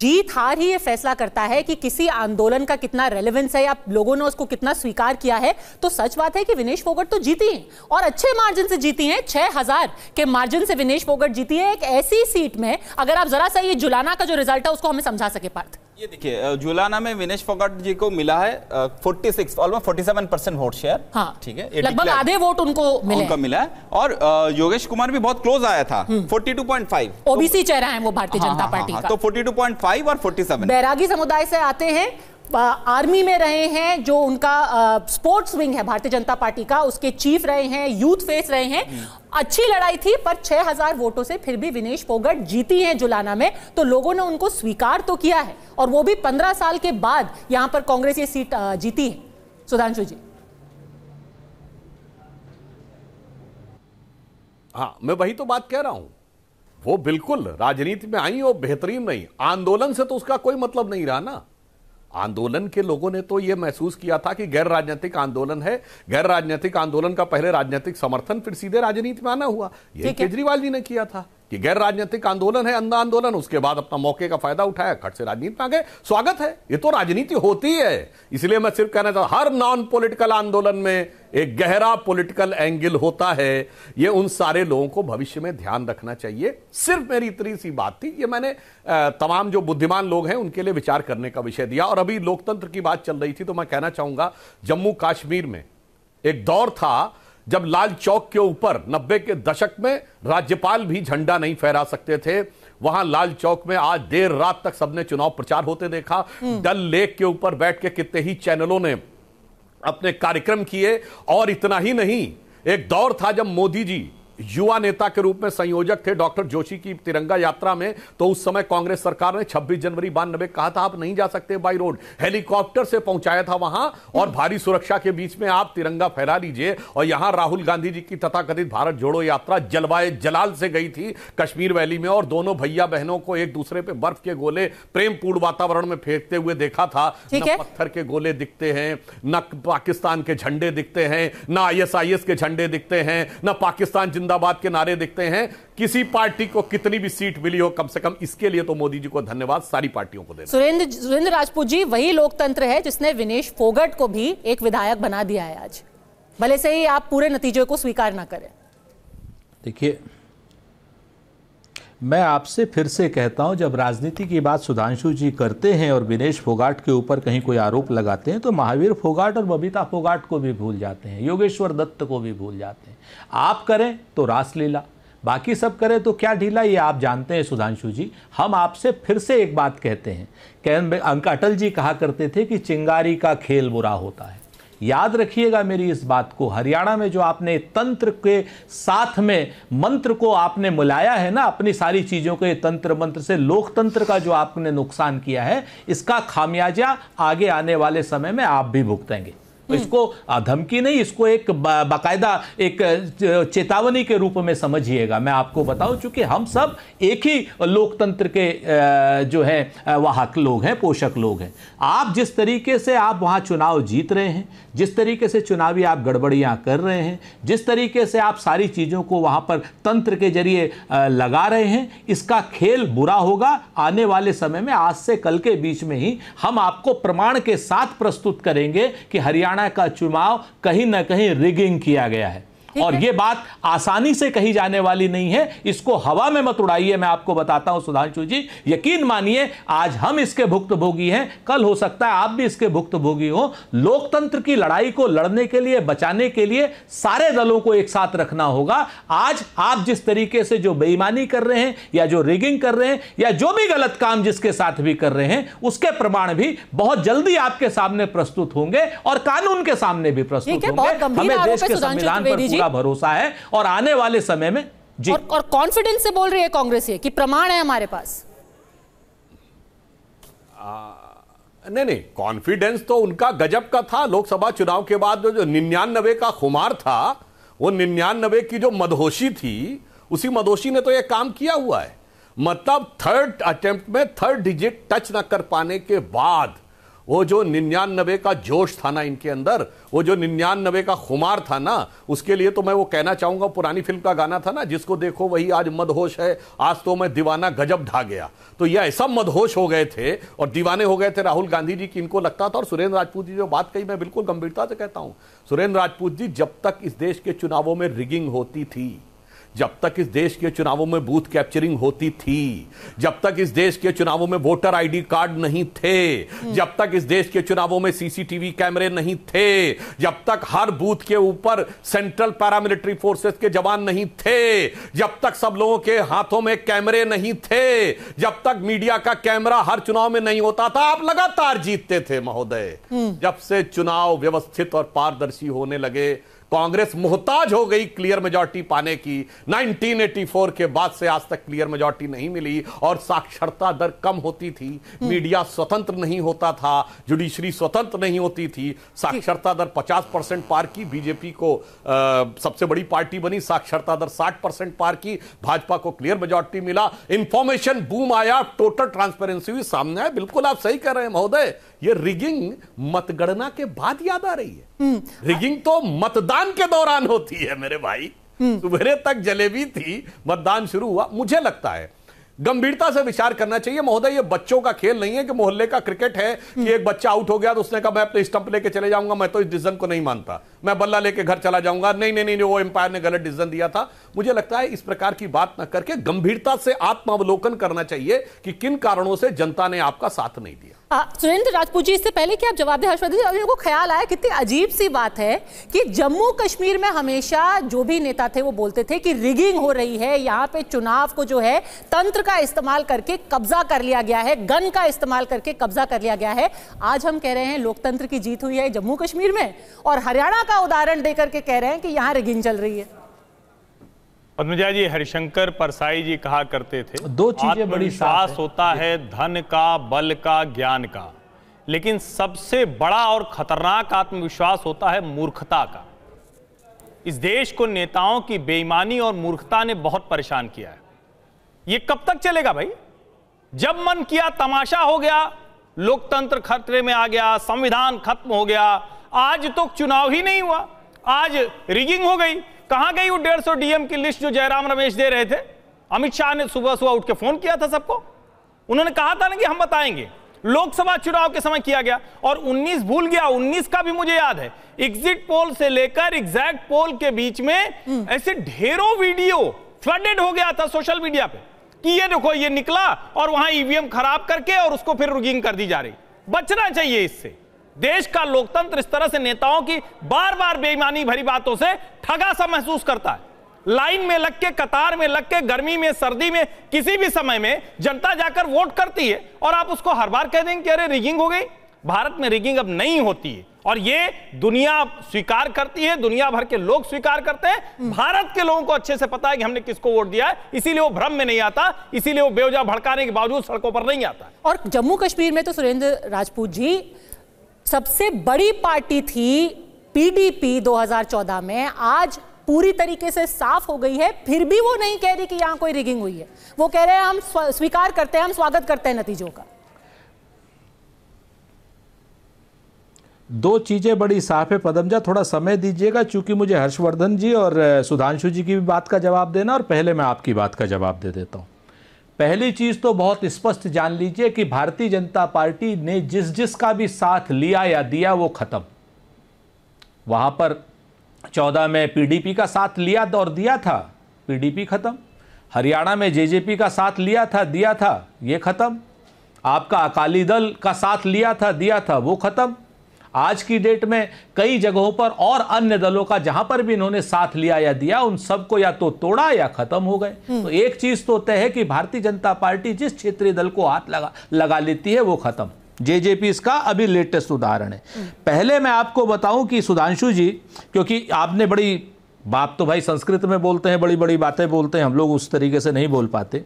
जीत हार ही ये फैसला करता है कि किसी आंदोलन का कितना रेलेवेंस है या लोगों ने उसको कितना स्वीकार किया है तो सच बात है कि विनेश फोगट तो जीती हैं और अच्छे मार्जिन से जीती हैं छह हजार के मार्जिन से विनेश फोगट जीती है एक ऐसी सीट में अगर आप जरा सा ये जुलाना का जो रिजल्ट है उसको हमें समझा सके पार्थ ये देखिए जुलाना में विनेश फोगट जी को मिला है forty six almost forty seven percent vote share हाँ ठीक है लगभग आधे वोट उनको मिले उनका मिला है और योगेश कुमार भी बहुत क्लोज आया था forty two point five OBC चेहरा है वो भारतीय हाँ, जनता हाँ, हाँ, पार्टी का तो फोर्टी टू पॉइंट फाइव और फोर्टी सेवन बैरागी समुदाय से आते हैं आर्मी में रहे हैं जो उनका स्पोर्ट्स विंग है भारतीय जनता पार्टी का उसके चीफ रहे हैं यूथ फेस रहे हैं अच्छी लड़ाई थी पर 6000 वोटों से फिर भी विनेश फोगट जीती हैं जुलाना में तो लोगों ने उनको स्वीकार तो किया है और वो भी 15 साल के बाद यहां पर कांग्रेस ये सीट जीती है सुधांशु जी हाँ मैं वही तो बात कह रहा हूं वो बिल्कुल राजनीति में आई और बेहतरीन नहीं आंदोलन से तो उसका कोई मतलब नहीं रहा ना आंदोलन के लोगों ने तो यह महसूस किया था कि गैर राजनीतिक आंदोलन है गैर राजनीतिक आंदोलन का पहले राजनीतिक समर्थन फिर सीधे राजनीति में आना हुआ यह केजरीवाल जी ने किया था कि गैर राजनीतिक आंदोलन है अंधा आंदोलन उसके बाद अपना मौके का फायदा उठाया खट से राजनीति में आ गए स्वागत है ये तो राजनीति होती है इसलिए मैं सिर्फ कहना चाहता हर नॉन पॉलिटिकल आंदोलन में एक गहरा पॉलिटिकल एंगल होता है ये उन सारे लोगों को भविष्य में ध्यान रखना चाहिए सिर्फ मेरी इतनी सी बात थी ये मैंने तमाम जो बुद्धिमान लोग हैं उनके लिए विचार करने का विषय दिया और अभी लोकतंत्र की बात चल रही थी तो मैं कहना चाहूंगा जम्मू काश्मीर में एक दौर था जब लाल चौक के ऊपर नब्बे के दशक में राज्यपाल भी झंडा नहीं फहरा सकते थे वहां लाल चौक में आज देर रात तक सबने चुनाव प्रचार होते देखा हम्म। डल लेक के ऊपर बैठ के कितने ही चैनलों ने अपने कार्यक्रम किए और इतना ही नहीं एक दौर था जब मोदी जी युवा नेता के रूप में संयोजक थे डॉक्टर जोशी की तिरंगा यात्रा में तो उस समय कांग्रेस सरकार ने 26 जनवरी बानबे कहा था आप नहीं जा सकते बाई रोड हेलीकॉप्टर से पहुंचाया था वहां और भारी सुरक्षा के बीच में आप तिरंगा फहरा लीजिए और यहां राहुल गांधी जी की तथाकथित भारत जोड़ो यात्रा जलवाए जलाल से गई थी कश्मीर वैली में और दोनों भैया बहनों को एक दूसरे पे बर्फ के गोले प्रेमपूर्ण वातावरण में फेंकते हुए देखा था न पत्थर के गोले दिखते हैं न पाकिस्तान के झंडे दिखते हैं न आईएसआईएस के झंडे दिखते हैं न पाकिस्तान जिंदाबाद के नारे देखते हैं किसी पार्टी को कितनी भी सीट मिली हो कम से कम इसके लिए तो मोदी जी को धन्यवाद सारी पार्टियों को देना सुरेंद्र सुरेंद्र राजपूत जी वही लोकतंत्र है जिसने विनेश फोगट को भी एक विधायक बना दिया है आज भले से ही आप पूरे नतीजे को स्वीकार ना करें देखिए मैं आपसे फिर से कहता हूं जब राजनीति की बात सुधांशु जी करते हैं और विनेश फोगाट के ऊपर कहीं कोई आरोप लगाते हैं तो महावीर फोगाट और बबीता फोगाट को भी भूल जाते हैं योगेश्वर दत्त को भी भूल जाते हैं आप करें तो रासलीला बाकी सब करें तो क्या ढीला ये आप जानते हैं सुधांशु जी हम आपसे फिर से एक बात कहते हैं कह अंक अटल जी कहा करते थे कि चिंगारी का खेल बुरा होता है याद रखिएगा मेरी इस बात को हरियाणा में जो आपने तंत्र के साथ में मंत्र को आपने मिलाया है ना अपनी सारी चीज़ों के तंत्र मंत्र से लोकतंत्र का जो आपने नुकसान किया है इसका खामियाजा आगे आने वाले समय में आप भी भुगतेंगे तो इसको धमकी नहीं इसको एक बाकायदा एक चेतावनी के रूप में समझिएगा मैं आपको बताऊं चूंकि हम सब एक ही लोकतंत्र के जो है वाहक लोग हैं पोषक लोग हैं आप जिस तरीके से आप वहां चुनाव जीत रहे हैं जिस तरीके से चुनावी आप गड़बड़ियां कर रहे हैं जिस तरीके से आप सारी चीज़ों को वहां पर तंत्र के जरिए लगा रहे हैं इसका खेल बुरा होगा आने वाले समय में आज से कल के बीच में ही हम आपको प्रमाण के साथ प्रस्तुत करेंगे कि हरियाणा हरियाणा का चुनाव कहीं ना कहीं रिगिंग किया गया है और ये बात आसानी से कही जाने वाली नहीं है इसको हवा में मत उड़ाइए मैं आपको बताता हूं सुधांशु जी यकीन मानिए आज हम इसके भुक्तभोगी हैं कल हो सकता है आप भी इसके भुक्तभोगी हो लोकतंत्र की लड़ाई को लड़ने के लिए बचाने के लिए सारे दलों को एक साथ रखना होगा आज आप जिस तरीके से जो बेईमानी कर रहे हैं या जो रिगिंग कर रहे हैं या जो भी गलत काम जिसके साथ भी कर रहे हैं उसके प्रमाण भी बहुत जल्दी आपके सामने प्रस्तुत होंगे और कानून के सामने भी प्रस्तुत होंगे हमें देश के संविधान पर का भरोसा है और आने वाले समय में जी और, कॉन्फिडेंस से बोल रही है कांग्रेस ये कि प्रमाण है हमारे पास नहीं नहीं कॉन्फिडेंस तो उनका गजब का था लोकसभा चुनाव के बाद जो निन्यानबे का खुमार था वो निन्यानबे की जो मदहोशी थी उसी मदहोशी ने तो यह काम किया हुआ है मतलब थर्ड अटेम्प्ट में थर्ड डिजिट टच ना कर पाने के बाद वो जो निन्यानबे का जोश था ना इनके अंदर वो जो निन्यानबे का खुमार था ना उसके लिए तो मैं वो कहना चाहूंगा पुरानी फिल्म का गाना था ना जिसको देखो वही आज मदहोश है आज तो मैं दीवाना गजब ढा गया तो ये ऐसा मदहोश हो गए थे और दीवाने हो गए थे राहुल गांधी जी की इनको लगता था और सुरेंद्र राजपूत जी जो बात कही मैं बिल्कुल गंभीरता से कहता हूँ सुरेंद्र राजपूत जी जब तक इस देश के चुनावों में रिगिंग होती थी जब तक इस देश के चुनावों में बूथ कैप्चरिंग होती थी जब तक इस देश के चुनावों में वोटर आईडी कार्ड नहीं थे जब तक इस देश के चुनावों में सीसीटीवी कैमरे नहीं थे जब तक हर बूथ के ऊपर सेंट्रल पैरामिलिट्री फोर्सेस के जवान नहीं थे जब तक सब लोगों के हाथों में कैमरे नहीं थे जब तक मीडिया का कैमरा हर चुनाव में नहीं होता था आप लगातार जीतते थे महोदय हम्म। जब से चुनाव व्यवस्थित और पारदर्शी होने लगे कांग्रेस मोहताज हो गई क्लियर मेजोरिटी पाने की 1984 के बाद से आज तक क्लियर मेजोरिटी नहीं मिली और साक्षरता दर कम होती थी हम्म। मीडिया स्वतंत्र नहीं होता था जुडिशरी स्वतंत्र नहीं होती थी साक्षरता दर 50 परसेंट पार की बीजेपी को आ, सबसे बड़ी पार्टी बनी साक्षरता दर 60 परसेंट पार की भाजपा को क्लियर मेजोरिटी मिला इंफॉर्मेशन बूम आया टोटल ट्रांसपेरेंसी भी सामने आया बिल्कुल आप सही कह रहे हैं महोदय ये रिगिंग मतगणना के बाद याद आ रही है रिगिंग हम्म। तो मतदान के दौरान होती है मेरे भाई हम्म। सुबहरे तक जलेबी थी मतदान शुरू हुआ मुझे लगता है गंभीरता से विचार करना चाहिए महोदय ये बच्चों का खेल नहीं है कि मोहल्ले का क्रिकेट है कि एक बच्चा आउट हो गया तो उसने कहा मैं अपने स्टंप लेके चले जाऊंगा मैं तो इस डिसीजन को नहीं मानता मैं बल्ला लेके घर चला जाऊंगा नहीं नहीं नहीं वो एम्पायर ने गलत डिसीजन दिया था मुझे लगता है इस प्रकार की बात न करके गंभीरता से आत्मावलोकन करना चाहिए कि किन कारणों से जनता ने आपका साथ नहीं दिया सुरेंद्र राजपूत जी इससे पहले कि आप जवाब दें हर्षवर्धन जी को ख्याल आया कितनी अजीब सी बात है कि जम्मू कश्मीर में हमेशा जो भी नेता थे वो बोलते थे कि रिगिंग हो रही है यहाँ पे चुनाव को जो है तंत्र का इस्तेमाल करके कब्जा कर लिया गया है गन का इस्तेमाल करके कब्जा कर लिया गया है आज हम कह रहे हैं लोकतंत्र की जीत हुई है जम्मू कश्मीर में और हरियाणा का उदाहरण देकर के कह रहे हैं कि यहां रिगिंग चल रही है पद्मजा जी हरिशंकर परसाई जी कहा करते थे दो चीजें बड़ी सास होता है धन का बल का ज्ञान का लेकिन सबसे बड़ा और खतरनाक आत्मविश्वास होता है मूर्खता का इस देश को नेताओं की बेईमानी और मूर्खता ने बहुत परेशान किया है यह कब तक चलेगा भाई जब मन किया तमाशा हो गया लोकतंत्र खतरे में आ गया संविधान खत्म हो गया आज तो चुनाव ही नहीं हुआ आज रिगिंग हो गई कहां गई वो डेढ़ सौ डीएम की लिस्ट जो जयराम रमेश दे रहे थे अमित शाह ने सुबह सुबह उठ के फोन किया था सबको उन्होंने कहा था ना कि हम बताएंगे लोकसभा चुनाव के समय किया गया और 19 भूल गया 19 का भी मुझे याद है एग्जिट पोल से लेकर एग्जैक्ट पोल के बीच में हम्म। ऐसे ढेरों वीडियो फ्लडेड हो गया था सोशल मीडिया पे कि ये देखो ये निकला और वहां ईवीएम e खराब करके और उसको फिर रुगिंग कर दी जा रही बचना चाहिए इससे देश का लोकतंत्र इस तरह से नेताओं की बार बार बेईमानी भरी बातों से ठगा सा महसूस करता है लाइन में लग के कतार में लग के गर्मी में सर्दी में किसी भी समय में जनता जाकर वोट करती है और आप उसको हर बार कह देंगे कि अरे रिगिंग हो गई भारत में रिगिंग अब नहीं होती है और ये दुनिया स्वीकार करती है दुनिया भर के लोग स्वीकार करते हैं हम्म। भारत के लोगों को अच्छे से पता है कि हमने किसको वोट दिया है इसीलिए वो भ्रम में नहीं आता इसीलिए वो बेवजह भड़काने के बावजूद सड़कों पर नहीं आता और जम्मू कश्मीर में तो सुरेंद्र राजपूत जी सबसे बड़ी पार्टी थी पीडीपी 2014 में आज पूरी तरीके से साफ हो गई है फिर भी वो नहीं कह रही कि यहां कोई रिगिंग हुई है वो कह रहे हैं हम स्वीकार करते हैं हम स्वागत करते हैं नतीजों का दो चीज़ें बड़ी साफ है पदमजा थोड़ा समय दीजिएगा चूंकि मुझे हर्षवर्धन जी और सुधांशु जी की भी बात का जवाब देना और पहले मैं आपकी बात का जवाब दे देता हूं पहली चीज़ तो बहुत स्पष्ट जान लीजिए कि भारतीय जनता पार्टी ने जिस जिस का भी साथ लिया या दिया वो ख़त्म वहाँ पर चौदह में पीडीपी का साथ लिया और दिया था पीडीपी ख़त्म हरियाणा में जेजेपी का साथ लिया था दिया था ये ख़त्म आपका अकाली दल का साथ लिया था दिया था वो ख़त्म आज की डेट में कई जगहों पर और अन्य दलों का जहां पर भी इन्होंने साथ लिया या दिया उन सबको या तो तोड़ा या खत्म हो गए हम्म। तो एक चीज तो तय है कि भारतीय जनता पार्टी जिस क्षेत्रीय दल को हाथ लगा लगा लेती है वो खत्म जेजेपी इसका अभी लेटेस्ट उदाहरण है हम्म। पहले मैं आपको बताऊं कि सुधांशु जी क्योंकि आपने बड़ी बाप तो भाई संस्कृत में बोलते हैं बड़ी बड़ी बातें बोलते हैं हम लोग उस तरीके से नहीं बोल पाते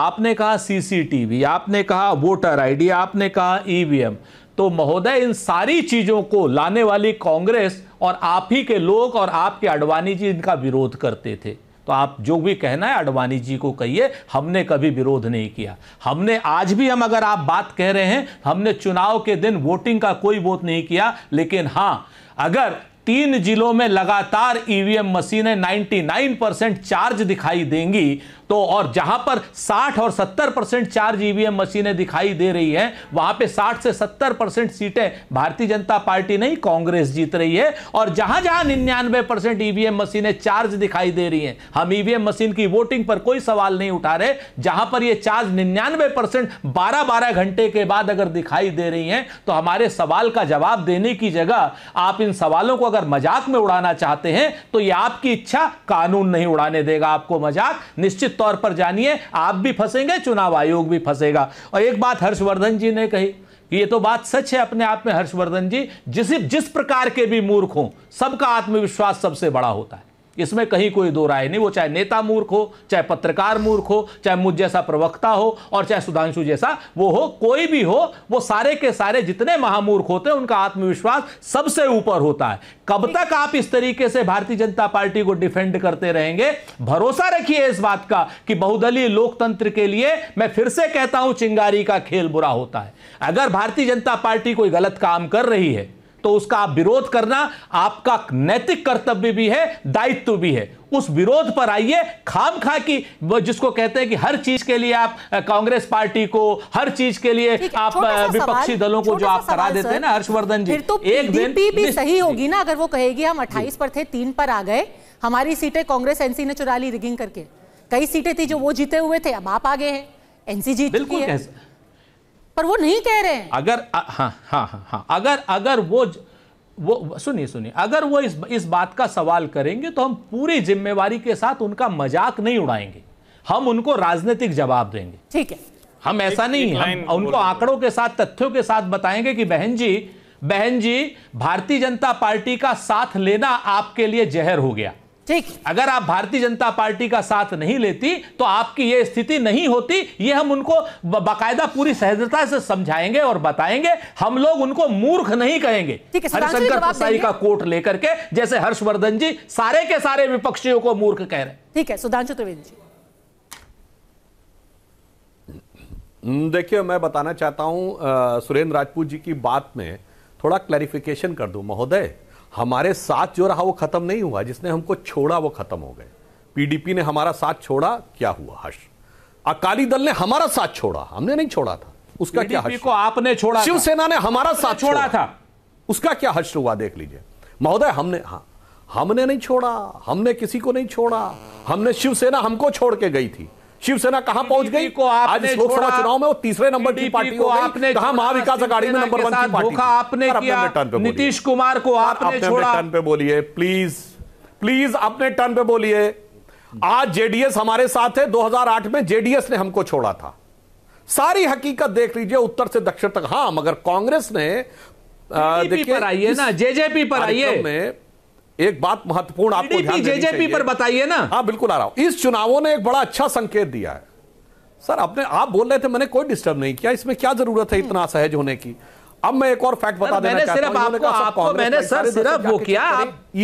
आपने कहा सीसीटीवी आपने कहा वोटर आईडी आपने कहा ईवीएम e तो महोदय इन सारी चीजों को लाने वाली कांग्रेस और आप ही के लोग और आपके अडवाणी जी इनका विरोध करते थे तो आप जो भी कहना है अडवाणी जी को कहिए हमने कभी विरोध नहीं किया हमने आज भी हम अगर आप बात कह रहे हैं हमने चुनाव के दिन वोटिंग का कोई वोट नहीं किया लेकिन हां अगर तीन जिलों में लगातार ईवीएम मशीनें 99 परसेंट चार्ज दिखाई देंगी तो और जहां पर 60 और 70 परसेंट चार ईवीएम मशीनें दिखाई दे रही हैं वहां पे 60 से 70 परसेंट सीटें भारतीय जनता पार्टी नहीं कांग्रेस जीत रही है और जहां जहां निन्यानवे परसेंट ईवीएम मशीनें चार्ज दिखाई दे रही हैं हम ईवीएम मशीन की वोटिंग पर कोई सवाल नहीं उठा रहे जहां पर यह चार्ज निन्यानवे परसेंट बारह घंटे के बाद अगर दिखाई दे रही है तो हमारे सवाल का जवाब देने की जगह आप इन सवालों को अगर मजाक में उड़ाना चाहते हैं तो यह आपकी इच्छा कानून नहीं उड़ाने देगा आपको मजाक निश्चित तौर पर जानिए आप भी फंसेंगे चुनाव आयोग भी फंसेगा और एक बात हर्षवर्धन जी ने कही कि ये तो बात सच है अपने आप में हर्षवर्धन जी जिस जिस प्रकार के भी मूर्ख हों सबका आत्मविश्वास सबसे बड़ा होता है इसमें कहीं कोई दो राय नहीं वो चाहे नेता मूर्ख हो चाहे पत्रकार मूर्ख हो चाहे मुझ जैसा प्रवक्ता हो और चाहे सुधांशु जैसा वो हो कोई भी हो वो सारे के सारे जितने महामूर्ख होते हैं उनका आत्मविश्वास सबसे ऊपर होता है कब तक आप इस तरीके से भारतीय जनता पार्टी को डिफेंड करते रहेंगे भरोसा रखिए इस बात का कि बहुदलीय लोकतंत्र के लिए मैं फिर से कहता हूं चिंगारी का खेल बुरा होता है अगर भारतीय जनता पार्टी कोई गलत काम कर रही है तो उसका आप विरोध करना आपका नैतिक कर्तव्य भी है दायित्व भी है उस विरोध पर आइए खाम खा की जिसको कहते हैं कि हर चीज के लिए आप कांग्रेस पार्टी को हर चीज के लिए आप विपक्षी दलों को जो आप करा देते हैं ना हर्षवर्धन जी तो एक दिन भी सही होगी ना अगर वो कहेगी हम अट्ठाईस पर थे तीन पर आ गए हमारी सीटें कांग्रेस एनसी ने चुरा ली रिगिंग करके कई सीटें थी जो वो जीते हुए थे अब आप आगे हैं एनसी जीत बिल्कुल पर वो नहीं कह रहे हैं अगर हाँ, हाँ हाँ हाँ अगर अगर वो वो सुनिए सुनिए अगर वो इस इस बात का सवाल करेंगे तो हम पूरी जिम्मेवारी के साथ उनका मजाक नहीं उड़ाएंगे हम उनको राजनीतिक जवाब देंगे ठीक है हम ऐसा एक, नहीं एक हम उनको आंकड़ों के साथ तथ्यों के साथ बताएंगे कि बहन जी बहन जी भारतीय जनता पार्टी का साथ लेना आपके लिए जहर हो गया ठीक अगर आप भारतीय जनता पार्टी का साथ नहीं लेती तो आपकी यह स्थिति नहीं होती ये हम उनको बाकायदा पूरी सहजता से समझाएंगे और बताएंगे हम लोग उनको मूर्ख नहीं कहेंगे हरिशंकर प्रसाई का कोट लेकर के जैसे हर्षवर्धन जी सारे के सारे विपक्षियों को मूर्ख कह रहे ठीक है सुधांशु त्रिवेदी जी हम्म, देखिए मैं बताना चाहता हूं सुरेंद्र राजपूत जी की बात में थोड़ा क्लैरिफिकेशन कर दू महोदय हमारे साथ जो रहा वो खत्म नहीं हुआ जिसने हमको छोड़ा वो खत्म हो गए पीडीपी ने हमारा साथ छोड़ा क्या हुआ हर्ष अकाली दल ने हमारा साथ छोड़ा हमने नहीं छोड़ा था उसका क्या हर्ष को आपने छोड़ा शिवसेना ने हमारा साथ छोड़ा था उसका क्या हर्ष हुआ देख लीजिए महोदय हमने हाँ हमने नहीं छोड़ा हमने किसी को नहीं छोड़ा हमने शिवसेना हमको छोड़ के गई थी शिवसेना कहां पहुंच गई को आज लोकसभा चुनाव में वो तीसरे नंबर की पार्टी को आपने कहा महाविकास अघाड़ी में नंबर वन की पार्टी आपने नीतीश कुमार को आपने छोड़ा टर्न पे बोलिए प्लीज प्लीज अपने टर्न पे बोलिए आज जेडीएस हमारे साथ है 2008 में जेडीएस ने हमको छोड़ा था सारी हकीकत देख लीजिए उत्तर से दक्षिण तक हां मगर कांग्रेस ने देखिए पर आइए ना जेजेपी पर आइए एक बात महत्वपूर्ण आपको ध्यान जेजेपी पर बताइए ना हाँ बिल्कुल आ रहा हूं इस चुनावों ने एक बड़ा अच्छा संकेत दिया है सर अपने आप बोल रहे थे मैंने कोई डिस्टर्ब नहीं किया इसमें क्या जरूरत है इतना असहज होने की अब मैं एक और फैक्ट बता देना मैंने सिर्फ आपको मैंने सर सिर्फ वो किया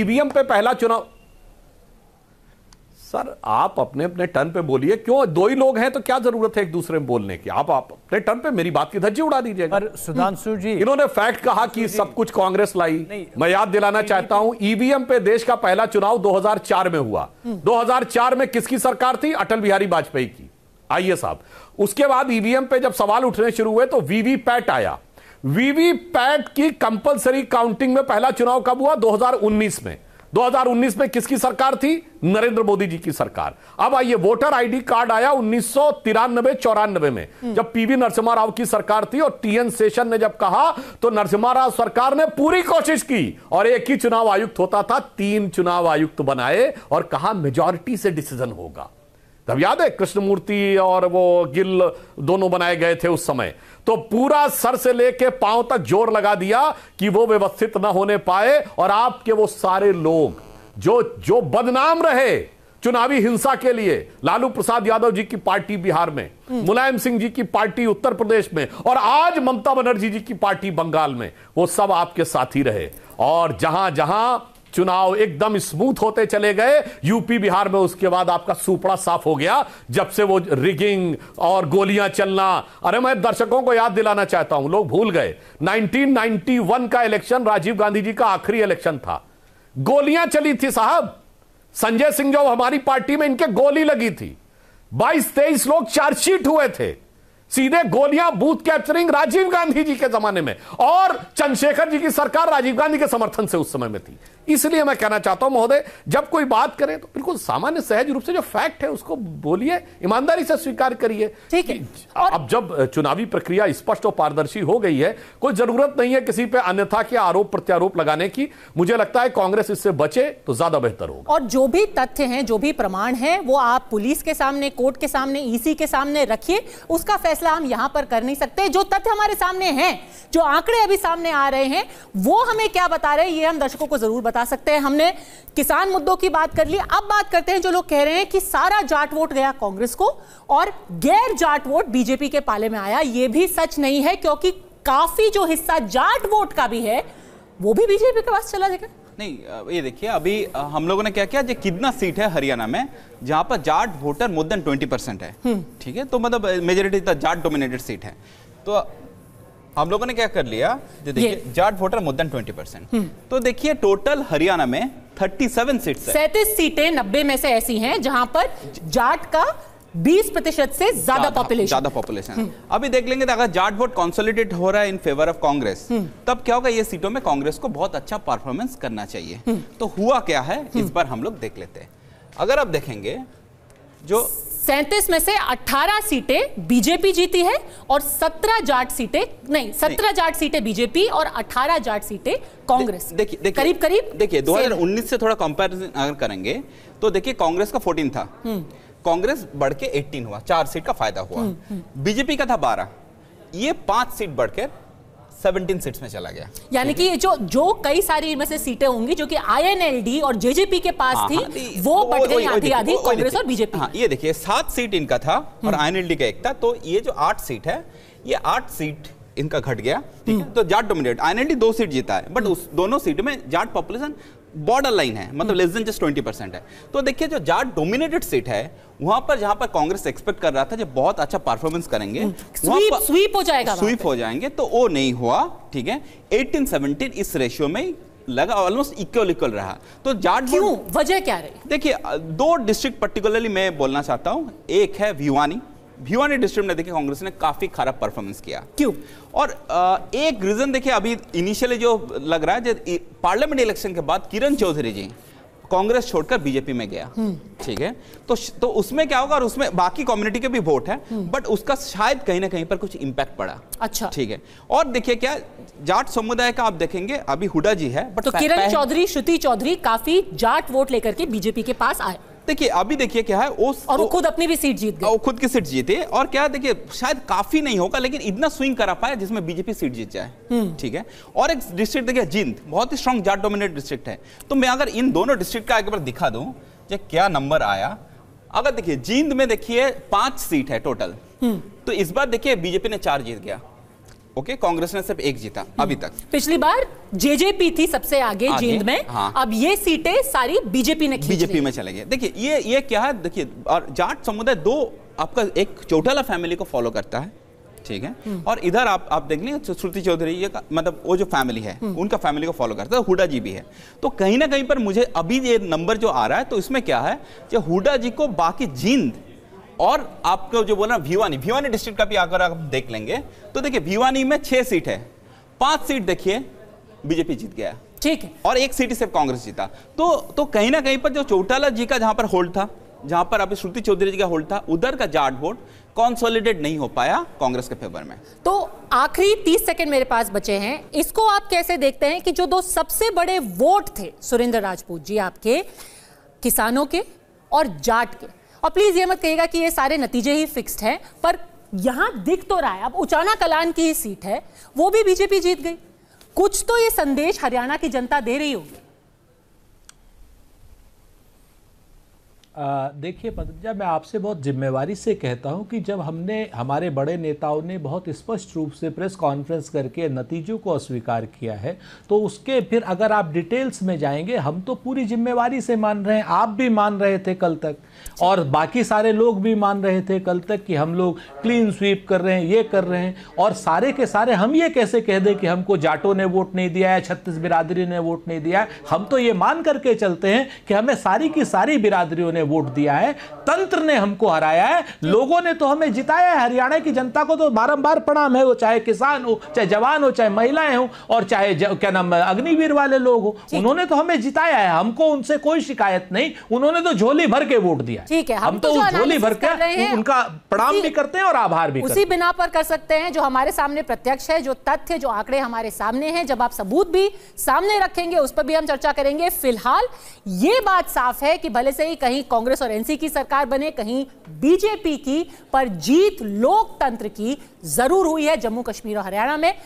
ईवीएम पे पहला चुनाव सर आप अपने अपने टर्न पे बोलिए क्यों दो ही लोग हैं तो क्या जरूरत है एक दूसरे में बोलने की आप आप अपने टर्न पे मेरी बात की धज्जी उड़ा दीजिएगा पर सुधांशु जी हम्म। इन्होंने फैक्ट कहा कि सब कुछ कांग्रेस लाई मैं याद दिलाना चाहता हूं ईवीएम e पे देश का पहला चुनाव 2004 में हुआ 2004 हम्म। में किसकी सरकार थी अटल बिहारी वाजपेयी की आइए साहब उसके बाद ईवीएम e पे जब सवाल उठने शुरू हुए तो वीवीपैट आया वीवीपैट की कंपल्सरी काउंटिंग में पहला चुनाव कब हुआ दो में 2019 में किसकी सरकार थी नरेंद्र मोदी जी की सरकार अब आइए वोटर आईडी कार्ड आया उन्नीस सौ तिरानबे चौरानबे में हम्म। जब पीवी नरसिम्हा राव की सरकार थी और टीएन सेशन ने जब कहा तो नरसिम्हा राव सरकार ने पूरी कोशिश की और एक ही चुनाव आयुक्त होता था तीन चुनाव आयुक्त बनाए और कहा मेजोरिटी से डिसीजन होगा तब याद है कृष्णमूर्ति और वो गिल दोनों बनाए गए थे उस समय तो पूरा सर से लेके पांव तक जोर लगा दिया कि वो व्यवस्थित ना होने पाए और आपके वो सारे लोग जो जो बदनाम रहे चुनावी हिंसा के लिए लालू प्रसाद यादव जी की पार्टी बिहार में हम्म। मुलायम सिंह जी की पार्टी उत्तर प्रदेश में और आज ममता बनर्जी जी की पार्टी बंगाल में वो सब आपके साथी रहे और जहां जहां चुनाव एकदम स्मूथ होते चले गए यूपी बिहार में उसके बाद आपका सुपड़ा साफ हो गया जब से वो रिगिंग और गोलियां चलना अरे मैं दर्शकों को याद दिलाना चाहता हूं लोग भूल गए 1991 का इलेक्शन राजीव गांधी जी का आखिरी इलेक्शन था गोलियां चली थी साहब संजय सिंह जो हमारी पार्टी में इनके गोली लगी थी बाईस तेईस लोग चार्जशीट हुए थे सीधे गोलियां बूथ कैप्चरिंग राजीव गांधी जी के जमाने में और चंद्रशेखर जी की सरकार राजीव गांधी के समर्थन से उस समय में थी इसलिए मैं कहना चाहता हूं महोदय जब कोई बात करे तो बिल्कुल सामान्य सहज रूप से जो फैक्ट है उसको बोलिए ईमानदारी से स्वीकार करिए ठीक है और... अब जब चुनावी प्रक्रिया स्पष्ट और पारदर्शी हो गई है कोई जरूरत नहीं है किसी पे अन्यथा के आरोप प्रत्यारोप लगाने की मुझे लगता है कांग्रेस इससे बचे तो ज्यादा बेहतर होगा और जो भी तथ्य है जो भी प्रमाण है वो आप पुलिस के सामने कोर्ट के सामने ईसी के सामने रखिए उसका फैसला हम यहां पर कर नहीं सकते जो तथ्य हमारे सामने हैं जो आंकड़े अभी सामने आ रहे हैं वो हमें क्या बता रहे हैं ये हम दर्शकों को जरूर बता बता सकते हैं हमने किसान मुद्दों की बात कर ली अब बात करते हैं जो लोग कह रहे हैं कि सारा जाट वोट गया कांग्रेस को और गैर जाट वोट बीजेपी के पाले में आया ये भी सच नहीं है क्योंकि काफी जो हिस्सा जाट वोट का भी है वो भी बीजेपी के पास चला जाएगा नहीं ये देखिए अभी हम लोगों ने क्या किया ये कितना सीट है हरियाणा में जहां पर Jat voter more than twenty percent है हम्म। ठीक है तो मतलब मेजोरिटी जाट डोमिनेटेड सीट है तो हम लोगों ने क्या कर लिया जो देखिए Jat voter more than twenty percent तो देखिए टोटल हरियाणा में 37 सीट सैंतीस सीटें नब्बे में से ऐसी हैं जहां पर जाट का 20 प्रतिशत से ज्यादा पॉपुलेशन ज्यादा पॉपुलेशन हम्म। अभी देख लेंगे अगर जाट वोट कॉन्सोलिडेट हो रहा है इन फेवर ऑफ कांग्रेस तब क्या होगा ये सीटों में कांग्रेस को बहुत अच्छा परफॉर्मेंस करना चाहिए हम्म। तो हुआ क्या है इस हम्म। बार हम लोग देख लेते हैं अगर आप देखेंगे जो सैंतीस में से 18 सीटें बीजेपी जीती है और 17 जाट सीटें नहीं 17 जाट सीटें बीजेपी और 18 जाट सीटें कांग्रेस देखिए करीब करीब देखिए 2019 से थोड़ा कंपैरिजन अगर करेंगे तो देखिए कांग्रेस का 14 था हम्म। कांग्रेस बढ़ के 18 हुआ चार सीट का फायदा हुआ हम्म, हम्म। बीजेपी का था 12 ये पांच सीट बढ़कर 17 सीट्स में चला गया यानी कि जो जो कई सारी इनमें से सीटें होंगी जो कि आईएनएलडी और जेजेपी के पास हाँ, थी हाँ, वो बट गई आधी आधी कांग्रेस और बीजेपी हाँ, ये देखिए सात सीट इनका था और आईएनएलडी हम्म। का एक था तो ये जो आठ सीट है ये आठ सीट इनका घट गया ठीक है हम्म। तो जाट डोमिनेट आईएनएलडी दो सीट जीता है बट हम्म। उस दोनों सीट में जाट पॉपुलेशन बॉर्डर लाइन है मतलब less than just twenty percent है तो देखिए जो जाट डोमिनेटेड सीट है वहां पर जहां पर कांग्रेस एक्सपेक्ट कर रहा था जो बहुत अच्छा परफॉर्मेंस करेंगे स्वीप, हम्म। स्वीप हो जाएगा स्वीप हो जाएंगे तो वो नहीं हुआ ठीक है 1817 इस रेशियो में लगा ऑलमोस्ट इक्वल इक्वल रहा तो जाट क्यों वजह क्या रही देखिए दो डिस्ट्रिक्ट पर्टिकुलरली मैं बोलना चाहता हूं एक है भिवानी भिवानी डिस्ट्रिक्ट में देखिए कांग्रेस ने काफी खराब परफॉर्मेंस किया क्यों और एक रीजन देखिए अभी इनिशियली जो लग रहा है पार्लियामेंट इलेक्शन के बाद किरण चौधरी जी कांग्रेस छोड़कर बीजेपी में गया हम्म। ठीक है तो तो उसमें क्या होगा और उसमें बाकी कम्युनिटी के भी वोट है बट उसका शायद कहीं ना कहीं पर कुछ इंपैक्ट पड़ा अच्छा ठीक है और देखिए क्या जाट समुदाय का आप देखेंगे अभी हुडा जी है बट तो किरण चौधरी श्रुति चौधरी काफी जाट वोट लेकर के बीजेपी के पास आए देखिए अभी देखिए क्या है उस और वो तो- खुद अपनी भी सीट जीत गए खुद की सीट जीते और क्या देखिए शायद काफी नहीं होगा लेकिन इतना स्विंग करा पाया जिसमें बीजेपी सीट जीत जाए हम्म। ठीक है और एक डिस्ट्रिक्ट देखिए जिंद बहुत ही स्ट्रॉन्ग जाट डोमिनेट डिस्ट्रिक्ट है तो मैं अगर इन दोनों डिस्ट्रिक्ट का एक बार दिखा दूं क्या नंबर आया अगर देखिए जींद में देखिए पांच सीट है टोटल हम्म। तो इस बार देखिए बीजेपी ने चार जीत गया ओके कांग्रेस ने सिर्फ एक जीता अभी तक हम्म। पिछली बार जेजेपी थी सबसे आगे, आगे जींद में हाँ। अब ये सीटें सारी बीजेपी ने बीजेपी में चले गए देखिए ये ये क्या है देखिए और जाट समुदाय दो आपका एक चौटाला फैमिली को फॉलो करता है ठीक है हम्म। और इधर आप आप देख लें श्रुति चौधरी ये का, मतलब वो जो फैमिली है हम्म। उनका फैमिली को फॉलो करता है हुडा जी भी है तो कहीं ना कहीं पर मुझे अभी ये नंबर जो आ रहा है तो इसमें क्या है जो हुडा जी को बाकी जींद और आपको जो बोला भिवानी भिवानी डिस्ट्रिक्ट का भी आकर आप देख लेंगे तो देखिए भिवानी में छह सीट है पांच सीट देखिए बीजेपी जीत गया ठीक है और एक सीट सिर्फ कांग्रेस जीता तो तो कहीं ना कहीं पर जो चौटाला जी का जहां पर होल्ड था जहां पर अभी श्रुति चौधरी जी का होल्ड था उधर का जाट वोट कॉन्सोलिडेट नहीं हो पाया कांग्रेस के फेवर में तो आखिरी तीस सेकंड मेरे पास बचे हैं इसको आप कैसे देखते हैं कि जो दो सबसे बड़े वोट थे सुरेंद्र राजपूत जी आपके किसानों के और जाट के और प्लीज ये मत कहिएगा कि ये सारे नतीजे ही फिक्स्ड हैं पर यहां दिख तो रहा है अब उचाना कलान की ही सीट है वो भी बीजेपी जीत गई कुछ तो ये संदेश हरियाणा की जनता दे रही होगी देखिए पंकजा मैं आपसे बहुत जिम्मेवारी से कहता हूं कि जब हमने हमारे बड़े नेताओं ने बहुत स्पष्ट रूप से प्रेस कॉन्फ्रेंस करके नतीजों को अस्वीकार किया है तो उसके फिर अगर आप डिटेल्स में जाएंगे हम तो पूरी जिम्मेवारी से मान रहे हैं आप भी मान रहे थे कल तक और बाकी सारे लोग भी मान रहे थे कल तक कि हम लोग क्लीन स्वीप कर रहे हैं ये कर रहे हैं और सारे के सारे हम ये कैसे कह दें कि हमको जाटों ने वोट नहीं दिया है छत्तीस बिरादरी ने वोट नहीं दिया है हम तो ये मान करके चलते हैं कि हमें सारी की सारी बिरादरियों ने वोट दिया है तंत्र ने हमको हराया है लोगों ने तो हमें जिताया है हरियाणा की जनता को तो बारम्बार प्रणाम है वो चाहे किसान हो चाहे जवान हो चाहे महिलाएं हो और चाहे क्या नाम अग्निवीर वाले लोग हो उन्होंने तो हमें जिताया है हमको उनसे कोई शिकायत नहीं उन्होंने तो झोली भर के वोट दिया ठीक है हम, तो, तो झोली भर के उनका प्रणाम भी करते हैं और आभार भी उसी बिना पर कर सकते हैं जो हमारे सामने प्रत्यक्ष है जो तथ्य जो आंकड़े हमारे सामने हैं जब आप सबूत भी सामने रखेंगे उस पर भी हम चर्चा करेंगे फिलहाल ये बात साफ है कि भले से ही कहीं कांग्रेस और एनसी की सरकार बने कहीं बीजेपी की पर जीत लोकतंत्र की जरूर हुई है जम्मू कश्मीर और हरियाणा में